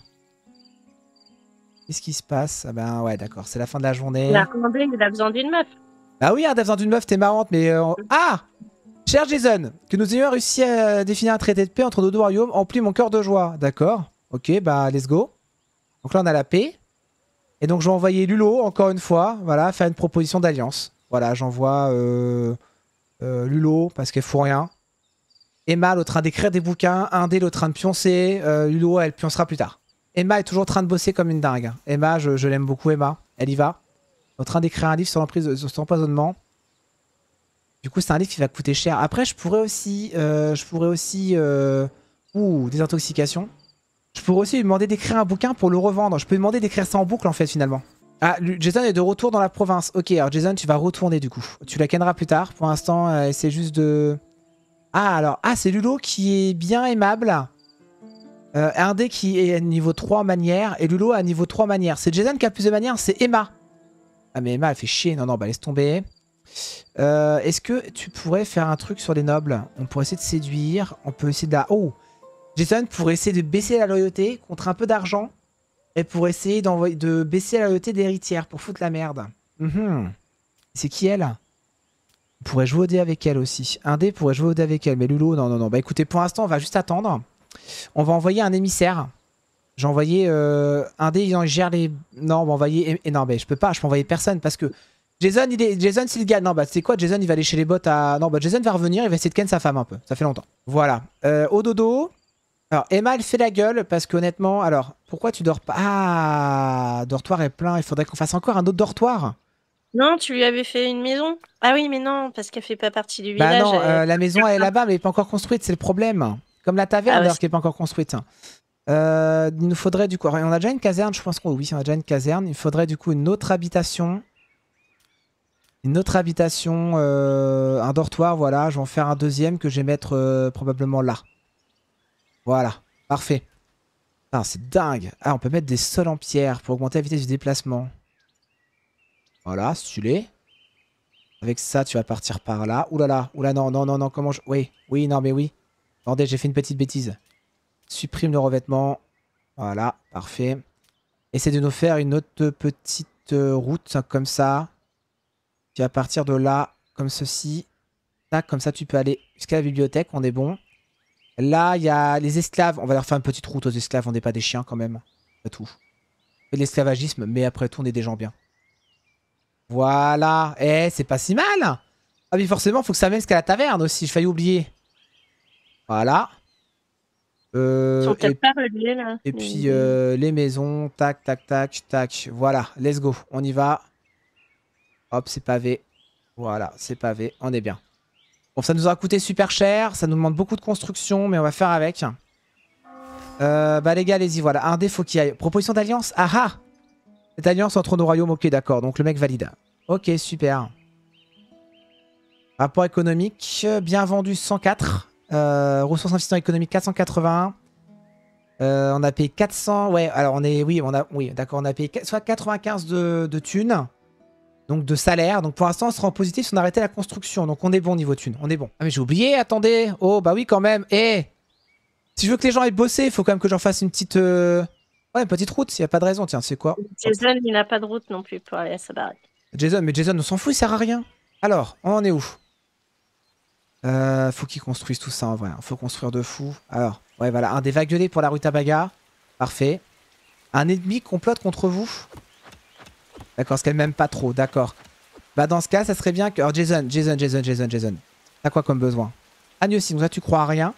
Qu'est-ce qui se passe Ah ben ouais, d'accord, c'est la fin de la journée. Il a recommandé, il a besoin d'une meuf. Bah oui, hein, besoin d'une meuf, t'es marrante, mais... Euh, ah Cher Jason, que nous ayons réussi à définir un traité de paix entre nos deux royaumes emplit mon cœur de joie. D'accord, ok, bah let's go. Donc là, on a la paix. Et donc, je vais envoyer Lulo, encore une fois, voilà, faire une proposition d'alliance. Voilà, j'envoie euh, euh, Lulo parce qu'elle fout rien. Emma, elle est en train d'écrire des bouquins. Un elle est en train de pioncer. Euh, Lulo, elle pioncera plus tard. Emma est toujours en train de bosser comme une dingue. Emma, je, l'aime beaucoup, Emma. Elle y va. En train d'écrire un livre sur l'empoisonnement. Du coup, c'est un livre qui va coûter cher. Après, je pourrais aussi. je pourrais aussi. Ouh, désintoxication. Je pourrais aussi lui demander d'écrire un bouquin pour le revendre. Je peux lui demander d'écrire ça en boucle, en fait, finalement. Ah, Jason est de retour dans la province. Ok, alors Jason, tu vas retourner du coup. Tu la canneras plus tard. Pour l'instant, euh, c'est juste de... Ah, alors... Ah, c'est Lulo qui est bien aimable. Euh, un dé qui est à niveau 3 manières. Et Lulo à niveau 3 manières. C'est Jason qui a plus de manières, c'est Emma. Ah, mais Emma, elle fait chier. Non, non, bah laisse tomber. Euh, est-ce que tu pourrais faire un truc sur les nobles On pourrait essayer de séduire. On peut essayer de la... Oh Jason pourrait essayer de baisser la loyauté contre un peu d'argent et pour essayer de baisser la loyauté d'héritière pour foutre la merde. Mhm. C'est qui elle On pourrait jouer au dé avec elle aussi. Un dé pourrait jouer au dé avec elle, mais Lulo, non, non, non. Bah écoutez, pour l'instant, on va juste attendre. On va envoyer un émissaire. J'ai envoyé euh, un dé, il gère les. Non, on va envoyer. Et non, mais je peux pas, je peux envoyer personne parce que. Jason, il est... Jason, s'il le Non, bah, c'est quoi Jason, il va aller chez les bots à. Non, bah, Jason va revenir, il va essayer de ken sa femme un peu. Ça fait longtemps. Voilà. Euh, au dodo. Alors, Emma, elle fait la gueule parce qu'honnêtement, alors, pourquoi tu dors pas Ah, dortoir est plein. Il faudrait qu'on fasse encore un autre dortoir. Non, tu lui avais fait une maison. Ah oui, mais non, parce qu'elle fait pas partie du bah non, euh, la maison est là-bas, mais elle n'est pas encore construite, c'est le problème. Comme la taverne, ah d'ailleurs, qui n'est pas encore construite. Euh, il nous faudrait du coup. On a déjà une caserne, je pense qu'on. Oui, on a déjà une caserne. Il faudrait du coup une autre habitation. Une autre habitation, euh, un dortoir, voilà. Je vais en faire un deuxième que je vais mettre probablement là. Voilà, parfait. Ah, c'est dingue. Ah, on peut mettre des sols en pierre pour augmenter la vitesse du déplacement. Voilà, stylé. Avec ça, tu vas partir par là. Oulala, là là, là, non, non, non, non, comment je... Oui, oui, non, mais oui. Attendez, j'ai fait une petite bêtise. Supprime le revêtement. Voilà, parfait. Essaye de nous faire une autre petite euh, route hein, comme ça. Tu vas partir de là, comme ceci. Tac, comme ça, tu peux aller jusqu'à la bibliothèque, on est bon. Là, il y a les esclaves. On va leur faire une petite route aux esclaves. On n'est pas des chiens quand même. Pas tout. Et l'esclavagisme, mais après tout, on est des gens bien. Voilà. Eh, c'est pas si mal. Ah mais forcément, faut que ça mène jusqu'à la taverne aussi. J'ai failli oublier. Voilà. Euh, et, pas et puis euh, les maisons, tac, tac, tac, tac. Voilà, let's go, on y va. Hop, c'est pavé. Voilà, c'est pavé, on est bien. Bon, ça nous aura coûté super cher. Ça nous demande beaucoup de construction, mais on va faire avec. Euh, bah les gars, allez-y, voilà. Un défaut qui aille. Proposition d'alliance Ah ah Cette alliance entre nos royaumes, ok, d'accord. Donc le mec valide. Ok, super. Rapport économique, bien vendu 104. Euh, ressources investissantes économiques 481. Euh, on a payé 400, ouais, alors on est, oui, on a, oui, d'accord, on a payé soit 95 de, de thunes donc de salaire. Donc pour l'instant, on sera en positif si on arrêtait la construction. Donc on est bon niveau thune, on est bon. Ah mais j'ai oublié, attendez. Oh bah oui quand même. Eh Si je veux que les gens aillent bosser, il faut quand même que j'en fasse une petite... Euh, ouais, une petite route, s'il n'y a pas de raison. Tiens, c'est quoi Jason, il n'a pas de route non plus pour aller à sa Jason, mais Jason, on s'en fout, il sert à rien. Alors, on en est où euh, Faut qu'ils construisent tout ça en vrai. Faut construire de fou. Alors, ouais, voilà. Un des vagues pour la route à Tabaga. Parfait. Un ennemi complote contre vous. D'accord, parce qu'elle m'aime pas trop, d'accord. Bah dans ce cas, ça serait bien que... Alors Jason, Jason, Jason, Jason, Jason. T'as quoi comme besoin si donc là tu crois à rien.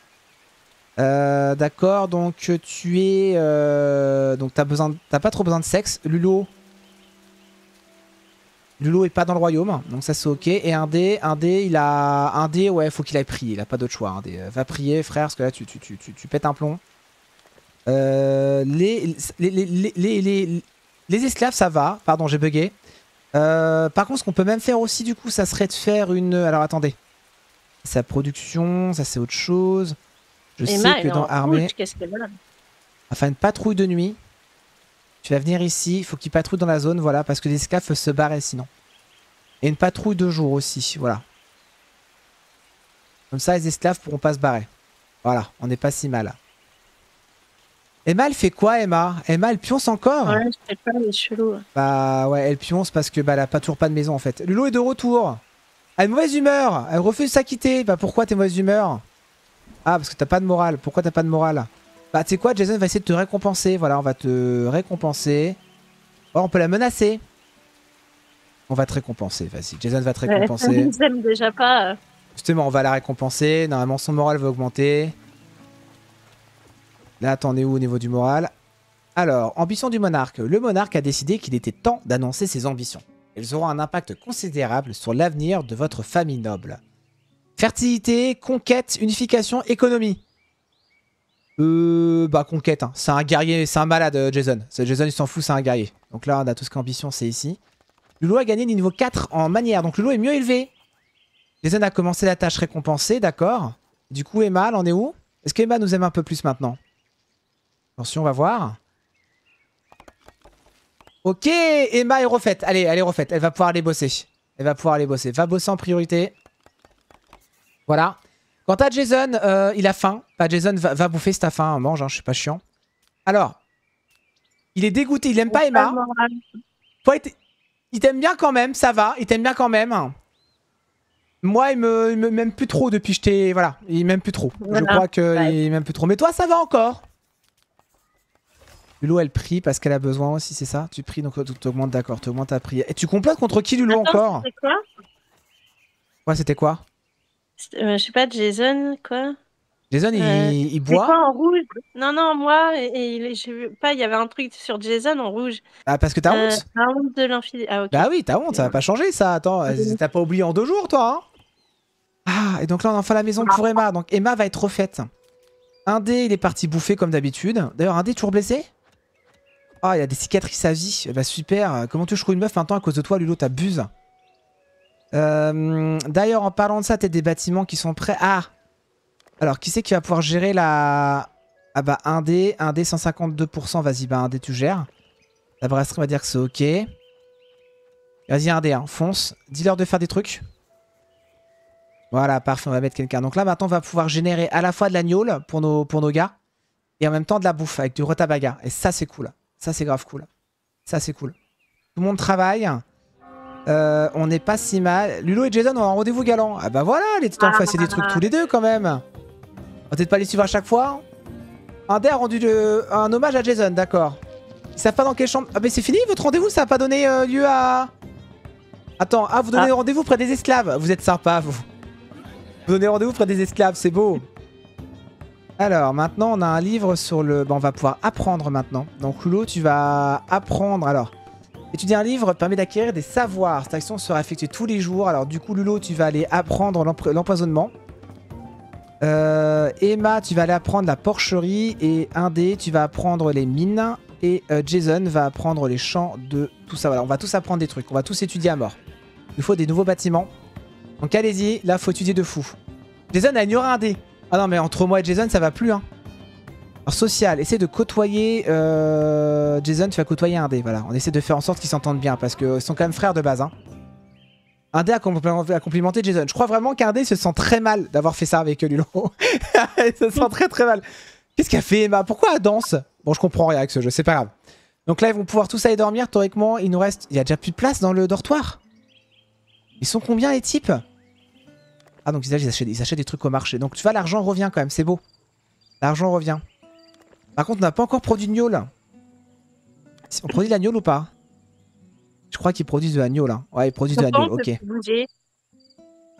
Euh, d'accord, donc tu es... Euh, donc t'as besoin... T'as pas trop besoin de sexe. Lulo... Lulo est pas dans le royaume, donc ça c'est ok. Et un dé, un dé, il a... Un dé, ouais, faut qu'il aille prier, il a pas d'autre choix. Un euh, Va prier, frère, parce que là tu, tu, pètes un plomb. les, les, les, les, les esclaves, ça va. Pardon, j'ai bugué. Euh, par contre, ce qu'on peut même faire aussi, du coup, ça serait de faire une... Alors, attendez. Sa production, ça c'est autre chose. Je sais que dans Armée... Enfin, une patrouille de nuit. Tu vas venir ici. Il faut qu'il patrouille dans la zone, voilà, parce que les esclaves se barrent sinon. Et une patrouille de jour aussi, voilà. Comme ça, les esclaves pourront pas se barrer. Voilà, on n'est pas si mal. Emma, elle fait quoi, Emma Emma, elle pionce encore Ouais, je sais pas, mais chelou. Bah ouais, elle pionce parce que bah, elle a pas, toujours pas de maison en fait. loup est de retour. Elle a une mauvaise humeur. Elle refuse de s'acquitter. Bah pourquoi t'es mauvaise humeur Ah, parce que t'as pas de morale. Pourquoi t'as pas de morale Bah tu sais quoi, Jason va essayer de te récompenser. Voilà, on va te récompenser. on peut la menacer. On va te récompenser, vas-y. Jason va te récompenser. déjà pas. Justement, on va la récompenser. Normalement, son moral va augmenter. Là, t'en es où au niveau du moral Alors, ambition du monarque. Le monarque a décidé qu'il était temps d'annoncer ses ambitions. Elles auront un impact considérable sur l'avenir de votre famille noble. Fertilité, conquête, unification, économie. Euh, bah conquête, hein. c'est un guerrier, c'est un malade euh, Jason. Jason il s'en fout, c'est un guerrier. Donc là on a tout ce qu'ambition, c'est ici. Lulu a gagné niveau 4 en manière, donc Lulu est mieux élevé. Jason a commencé la tâche récompensée, d'accord. Du coup Emma, elle en est où Est-ce qu'Emma nous aime un peu plus maintenant Attention, on va voir. Ok, Emma est refaite. Allez, elle est refaite. Elle va pouvoir aller bosser. Elle va pouvoir aller bosser. Va bosser en priorité. Voilà. Quant à Jason, euh, il a faim. Bah, Jason, va, bouffer si t'as faim. Mange, hein, je suis pas chiant. Alors, il est dégoûté. Il aime pas oh, Emma. il t'aime bien quand même. Ça va. Il t'aime bien quand même. Moi, il me, m'aime plus trop depuis que je t'ai. Voilà. Il m'aime plus trop. Je crois qu'il il m'aime plus trop. Mais toi, ça va encore. Lulo, elle prie parce qu'elle a besoin aussi, c'est ça Tu pries, donc tu augmentes, d'accord, tu augmentes ta prière. Et tu complotes contre qui, Lulo, encore C'était quoi Ouais, c'était quoi euh, Je sais pas, Jason, quoi Jason, il, euh, il boit. Quoi, en rouge Non, non, moi, pas, il y avait un truc sur Jason en rouge. Ah, parce que t'as euh, honte T'as de Ah, ok. Bah oui, t'as honte, ça va pas changer ça. Attends, ah, t'as pas oublié en deux jours, toi hein Ah, et donc là, on a enfin la maison pour Emma. Donc Emma va être refaite. Un dé, il est parti bouffer comme d'habitude. D'ailleurs, un dé toujours blessé ah, il a des cicatrices à vie. Bah super. Comment tu trouves une meuf maintenant à cause de toi, Lulo T'abuses. Euh, d'ailleurs, en parlant de ça, t'as des bâtiments qui sont prêts. Ah Alors, qui c'est qui va pouvoir gérer la... Ah bah, 1D, un d 152%. Vas-y, bah un d tu gères. La brasserie va dire que c'est ok. Vas-y, 1D, hein. fonce. Dis-leur de faire des trucs. Voilà, parfait, on va mettre quelqu'un. Donc là, maintenant, on va pouvoir générer à la fois de la pour nos, pour nos gars et en même temps de la bouffe avec du rotabaga Et ça, c'est cool. Ça, c'est grave cool. Ça, c'est cool. Tout le monde travaille. Euh, on n'est pas si mal. Lulo et Jason ont un rendez-vous galant. Ah bah voilà, les titans ah, des trucs bah. tous les deux quand même. On va peut-être pas les suivre à chaque fois. Un dé a rendu un hommage à Jason, d'accord. Ils savent pas dans quelle chambre... Ah mais c'est fini, votre rendez-vous, ça a pas donné euh, lieu à... Attends, ah vous donnez ah. rendez-vous près des esclaves. Vous êtes sympa, vous. Vous donnez rendez-vous près des esclaves, c'est beau. Alors maintenant on a un livre sur le... Bon, on va pouvoir apprendre maintenant. Donc Lulo, tu vas apprendre... Alors, étudier un livre permet d'acquérir des savoirs. Cette action sera effectuée tous les jours. Alors du coup Lulo, tu vas aller apprendre l'empoisonnement. Euh, Emma, tu vas aller apprendre la porcherie. Et Indé, tu vas apprendre les mines. Et euh, Jason va apprendre les champs de tout ça. Voilà, on va tous apprendre des trucs. On va tous étudier à mort. Il faut des nouveaux bâtiments. Donc allez-y, là faut étudier de fou. Jason a ignoré un dé. Ah non, mais entre moi et Jason, ça va plus, hein. Alors, social, essaye de côtoyer... Euh, Jason, tu vas côtoyer un dé, voilà. On essaie de faire en sorte qu'ils s'entendent bien, parce qu'ils sont quand même frères de base, hein. Un dé a, complimenté Jason. Je crois vraiment qu'un se sent très mal d'avoir fait ça avec Lulon. *laughs* Il se sent très très mal. Qu'est-ce a fait Emma Pourquoi elle danse Bon, je comprends rien avec ce jeu, c'est pas grave. Donc là, ils vont pouvoir tous aller dormir. Théoriquement, il nous reste... Il y a déjà plus de place dans le dortoir. Ils sont combien les types ah, donc ils achètent, des trucs au marché. Donc tu vois, l'argent revient quand même, c'est beau. L'argent revient. Par contre, on n'a pas encore produit de gnôle. On produit de la ou pas Je crois qu'ils produisent de la gnôle. Hein. Ouais, ils produisent de la ok.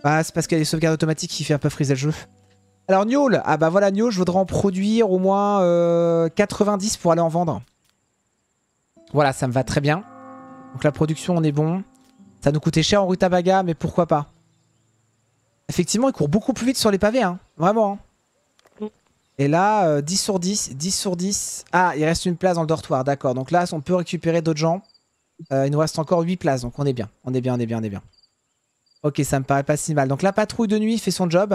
Bah, c'est parce qu'il y a les sauvegardes automatiques qui fait un peu friser le jeu. Alors, gnôle Ah bah voilà, gnôle, je voudrais en produire au moins 90 euh, pour aller en vendre. Voilà, ça me va très bien. Donc la production, on est bon. Ça nous coûtait cher en rutabaga, mais pourquoi pas Effectivement, il court beaucoup plus vite sur les pavés, hein. vraiment. Hein. Mm. Et là, 10 euh, sur 10, 10 sur 10. Ah, il reste une place dans le dortoir, d'accord. Donc là, on peut récupérer d'autres gens. Euh, il nous reste encore 8 places, donc on est bien. On est bien, on est bien, on est bien. Ok, ça me paraît pas si mal. Donc la patrouille de nuit fait son job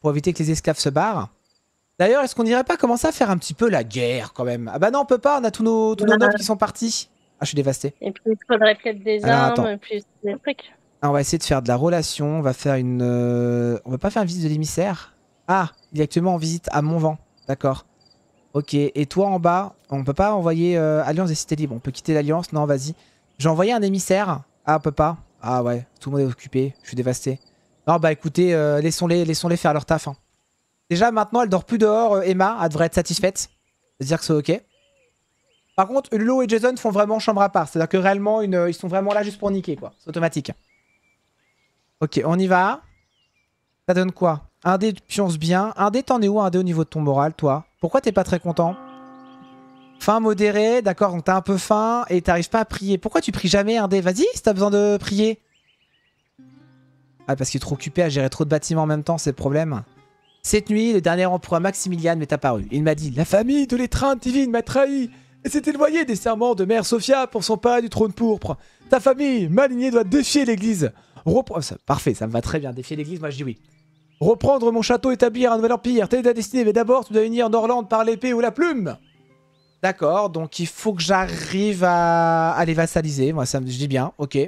pour éviter que les esclaves se barrent. D'ailleurs, est-ce qu'on n'irait pas commencer à faire un petit peu la guerre quand même Ah bah non, on peut pas, on a tous nos, tous nos qui sont partis. Ah, je suis dévasté. Et puis il faudrait peut-être des ah, armes, et puis des trucs. Ah, on va essayer de faire de la relation. On va faire une. Euh, on va pas faire une visite de l'émissaire. Ah, il est actuellement en visite à Montvent. D'accord. Ok. Et toi en bas, on peut pas envoyer euh, Alliance des Cités Libres. On peut quitter l'Alliance Non, vas-y. J'ai envoyé un émissaire. Ah, on peut pas. Ah ouais, tout le monde est occupé. Je suis dévasté. Non, bah écoutez, euh, laissons-les -les faire leur taf. Hein. Déjà, maintenant, elle dort plus dehors, Emma. Elle devrait être satisfaite. C'est-à-dire que c'est ok. Par contre, Lulu et Jason font vraiment chambre à part. C'est-à-dire que réellement, une, ils sont vraiment là juste pour niquer, quoi. C'est automatique. Ok, on y va. Ça donne quoi Un dé pionce bien. Un dé, t'en es où Un dé au niveau de ton moral, toi Pourquoi t'es pas très content Fin modéré, d'accord, donc t'as un peu faim et t'arrives pas à prier. Pourquoi tu pries jamais un dé Vas-y si t'as besoin de prier. Ah, parce qu'il est trop occupé à gérer trop de bâtiments en même temps, c'est le problème. Cette nuit, le dernier empereur Maximilian m'est apparu. Il m'a dit La famille de l'étreinte divine m'a trahi et le loyer des serments de mère Sophia pour son pas du trône pourpre. Ta famille, malignée, doit défier l'église. Parfait, ça me va très bien. Défier l'église, moi je dis oui. Reprendre mon château, établir un nouvel empire, t'es est ta destinée, mais d'abord tu dois en Orlande par l'épée ou la plume D'accord, donc il faut que j'arrive à... aller les vassaliser, moi ça me... je dis bien, ok.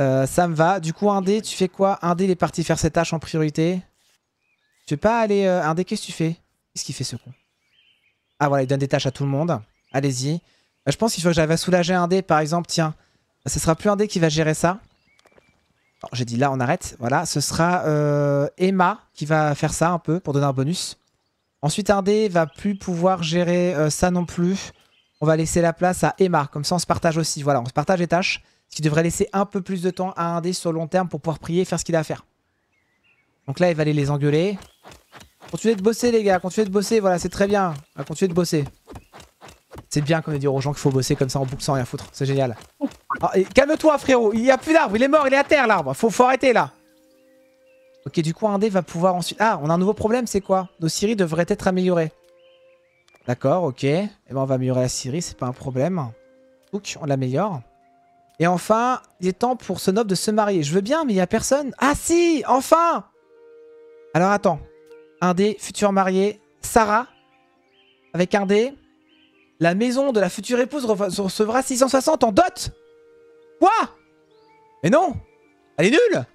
Euh, ça me va, du coup un dé, tu fais quoi Un dé, il est parti faire ses tâches en priorité. Tu veux pas aller... Un euh, dé, qu'est-ce que tu fais Qu'est-ce qu'il fait ce con Ah voilà, il donne des tâches à tout le monde, allez-y. Euh, je pense qu'il faut que j'arrive à soulager un dé, par exemple, tiens, ce sera plus un dé qui va gérer ça j'ai dit là, on arrête. Voilà, ce sera euh, Emma qui va faire ça un peu pour donner un bonus. Ensuite, un dé va plus pouvoir gérer euh, ça non plus. On va laisser la place à Emma. Comme ça, on se partage aussi. Voilà, on se partage les tâches. Ce qui devrait laisser un peu plus de temps à un dé sur le long terme pour pouvoir prier et faire ce qu'il a à faire. Donc là, il va aller les engueuler. Continuez de bosser, les gars. Continuez de bosser. Voilà, c'est très bien. Continuez de bosser. C'est bien qu'on ait dit aux gens qu'il faut bosser comme ça en boucle sans rien foutre. C'est génial. Ah, calme-toi, frérot. Il n'y a plus d'arbre. Il est mort. Il est à terre, l'arbre. Faut, arrêter, là. Ok, du coup, un dé va pouvoir ensuite... Ah, on a un nouveau problème, c'est quoi Nos Siri devraient être améliorées. D'accord, ok. eh ben, on va améliorer la scierie, c'est pas un problème. Ok, on l'améliore. Et enfin, il est temps pour ce noble de se marier. Je veux bien, mais il n'y a personne. Ah si, enfin Alors, attends. Un dé, futur marié, Sarah. Avec un dé, la maison de la future épouse recevra 660 en dot Quoi Mais non Elle est nulle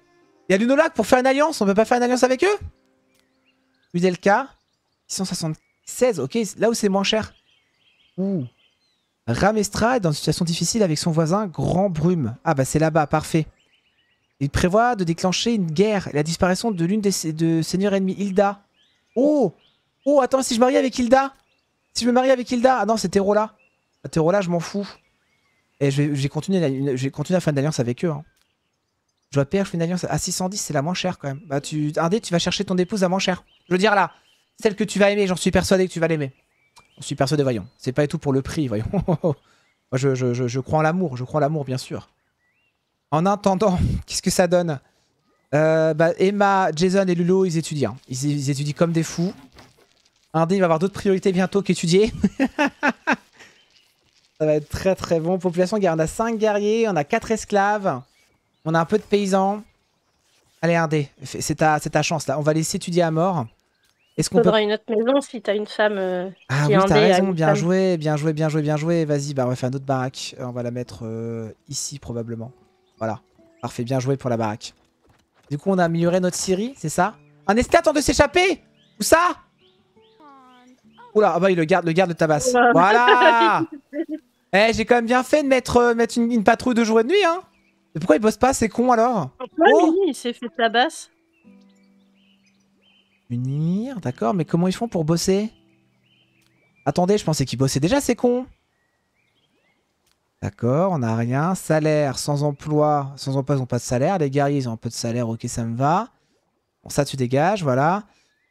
Il y a Lunolac pour faire une alliance, on peut pas faire une alliance avec eux Udelka. 676, ok, là où c'est moins cher. Ouh. Ramestra est dans une situation difficile avec son voisin Grand Brume. Ah bah c'est là-bas, parfait. Il prévoit de déclencher une guerre et la disparition de l'une des de seigneurs ennemis, Hilda. Oh Oh, attends, si je marie avec Hilda si je me marie avec Hilda, ah non, c'est Tero là ah, je m'en fous. Et j'ai continué, continué à faire une alliance avec eux. Hein. Je dois payer je une alliance à ah, 610, c'est la moins chère quand même. Bah, tu, un dé, tu vas chercher ton épouse la moins chère. Je veux dire là, celle que tu vas aimer, j'en suis persuadé que tu vas l'aimer. J'en suis persuadé, voyons. C'est pas et tout pour le prix, voyons. *laughs* Moi, je, crois en l'amour, je crois en l'amour, bien sûr. En attendant, *laughs* qu'est-ce que ça donne euh, bah, Emma, Jason et Lulo, ils étudient. Hein. ils étudient comme des fous il va avoir d'autres priorités bientôt qu'étudier. *laughs* Ça va être très très bon. Population on a 5 guerriers, on a 4 esclaves, on a un peu de paysans. Allez, Indé, c'est ta, chance là. On va laisser étudier à mort. Est-ce qu'on une autre maison si t'as une femme euh, ah, oui, t'as raison, bien joué, bien joué, bien joué, bien joué. Vas-y, bah on va faire une autre baraque. On va la mettre euh, ici probablement. Voilà, parfait, bien joué pour la baraque. Du coup, on a amélioré notre Syrie, c'est ça Un esclave tente de s'échapper Où ça Oula, ah bah il le garde, le garde de tabasse. *laughs* Voilà *laughs* Eh, j'ai quand même bien fait de mettre, euh, mettre une, patrouille de jour et de nuit, hein Mais pourquoi il bosse pas, c'est con alors Oh il s'est fait tabasse. Unir, d'accord, mais comment ils font pour bosser Attendez, je pensais qu'ils bossaient déjà, c'est con D'accord, on a rien. Salaire, sans emploi. Sans emploi, ils ont pas de salaire. Les guerriers, ils ont un peu de salaire, ok, ça me va. Bon, ça, tu dégages, voilà.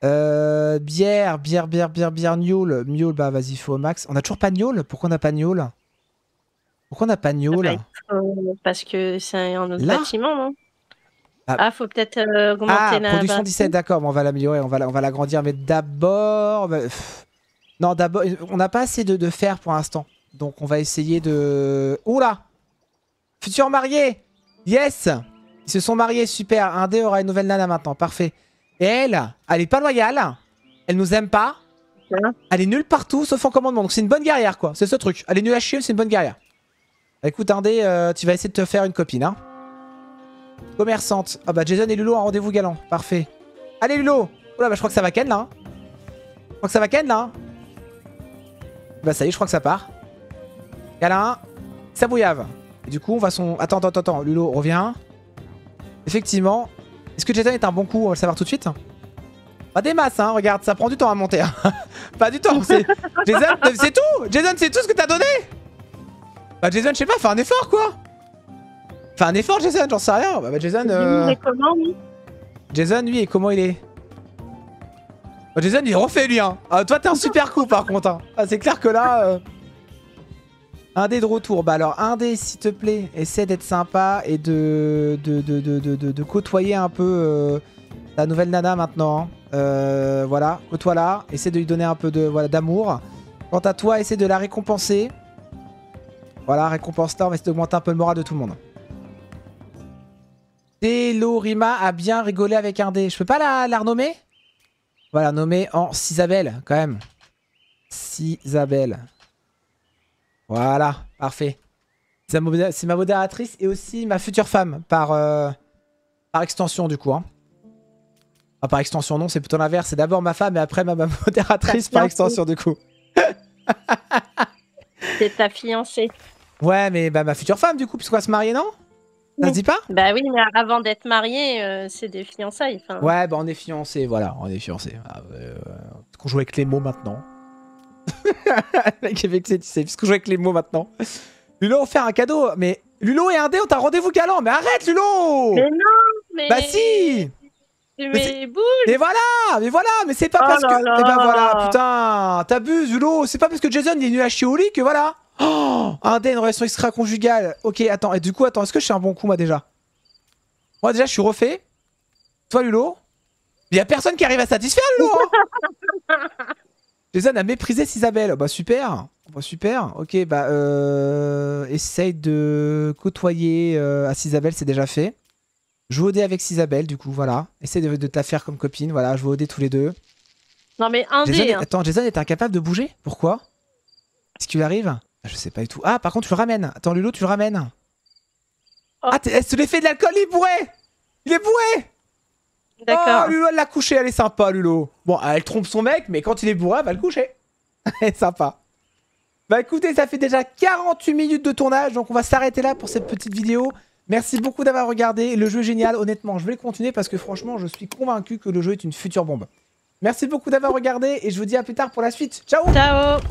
Euh, bière, bière, bière, bière, bière, Nioul. bah vas-y, faut au max. On a toujours pas Nioul Pourquoi on a pas Nioul Pourquoi on a pas Nioul bah, euh, Parce que c'est un autre bâtiment, non ah. ah. faut peut-être euh, augmenter ah, Production 17, d'accord, on va l'améliorer, on va, on va l'agrandir. Mais d'abord. Bah, non, d'abord, on n'a pas assez de, de fer pour l'instant. Donc on va essayer de. Oula oh Futur marié Yes Ils se sont mariés, super. Un dé aura une nouvelle nana maintenant, parfait elle, elle est pas loyale. Elle nous aime pas. Hein elle est nulle partout sauf en commandement. Donc c'est une bonne guerrière quoi. C'est ce truc. Elle est nulle à chier, c'est une bonne guerrière. Écoute, Indé, euh, tu vas essayer de te faire une copine. Hein. Commerçante. Ah bah Jason et Lulo un rendez-vous galant. Parfait. Allez Lulo oh là bah je crois que ça va ken là. Hein. Je crois que ça va ken là. Hein. Bah ça y est, je crois que ça part. Galin. Ça bouillave. du coup on va son... Attends, attends, attends. Lulo, reviens. Effectivement, est-ce que Jason est un bon coup On va le savoir tout de suite. Pas des masses, hein, regarde, ça prend du temps à monter. Hein. *laughs* pas du temps, c'est... *laughs* Jason, c'est tout Jason, c'est tout ce que t'as donné Bah Jason, je sais pas, fais un effort, quoi Fais un effort, Jason, j'en sais rien. Bah, bah Jason... Euh, comment, Jason, lui, comment il est bah, Jason, il refait, lui, hein. Ah, toi, t'es un super coup, par contre, hein. ah, c'est clair que là... Euh, un dé de retour. Bah alors, un dé, s'il te plaît, essaie d'être sympa et de, de, côtoyer un peu euh, la nouvelle nana maintenant. Hein. Euh, voilà, côtoie-la. Essaie de lui donner un peu de voilà d'amour. Quant à toi, essaie de la récompenser. Voilà, récompense-la. On va essayer d'augmenter un peu le moral de tout le monde. Delorima a bien rigolé avec un dé. Je peux pas la, renommer Voilà, nommer en Cisabelle, quand même. Cisabelle. Voilà, parfait. C'est ma modératrice et aussi ma future femme par, euh, par extension du coup. Hein. par extension non, c'est plutôt l'inverse. C'est d'abord ma femme et après ma, *laughs* modératrice par extension du coup. *laughs* c'est ta fiancée. Ouais, mais bah, ma future femme du coup, puisqu'on va se marier, non ça se dit pas Bah oui, mais avant d'être marié, euh, c'est des fiançailles. Ouais, bah on est fiancés, voilà, on est fiancés. Ah, euh, on joue avec les mots maintenant. *laughs* est tu sais, puisque je joue avec les mots maintenant. Lulo, on fait un cadeau, mais Lulo et Indé, ont un rendez-vous galant, mais arrête, Lulo Mais non, mais. Bah si mais, Mais voilà Mais voilà Mais c'est pas oh parce que. Eh ben voilà, putain T'abuses, Lulo C'est pas parce que Jason il est nu à chier que voilà Oh Indé, une relation extra-conjugale Ok, attends, et du coup, attends, est-ce que je suis un bon coup, moi déjà Moi déjà, je suis refait. Toi, Lulo Y'a personne qui arrive à satisfaire, Lulo hein. *laughs* Jason a méprisé Isabelle. Oh, bah super. Bah super. Ok, bah euh, essaye de côtoyer euh, à Isabelle, c'est déjà fait. Joue au dé avec Isabelle, du coup, voilà. Essaye de, te la faire comme copine, voilà. Joue au dé tous les deux. Non mais un Jason, dé. Hein. Attends, Jason est incapable de bouger Pourquoi Est-ce qu'il arrive ah, Je sais pas du tout. Ah, par contre, tu le ramènes. Attends, Lulo, tu le ramènes. Oh. Ah, c'est eh, l'effet de l'alcool, il est Il est bourré D'accord. Oh, Lulo, elle l'a couché, elle est sympa, Lulo. Bon, elle trompe son mec, mais quand il est bourré, elle va le coucher. *laughs* elle est sympa. Bah écoutez, ça fait déjà 48 minutes de tournage, donc on va s'arrêter là pour cette petite vidéo. Merci beaucoup d'avoir regardé, le jeu est génial, honnêtement, je vais continuer parce que franchement, je suis convaincu que le jeu est une future bombe. Merci beaucoup d'avoir regardé et je vous dis à plus tard pour la suite. Ciao Ciao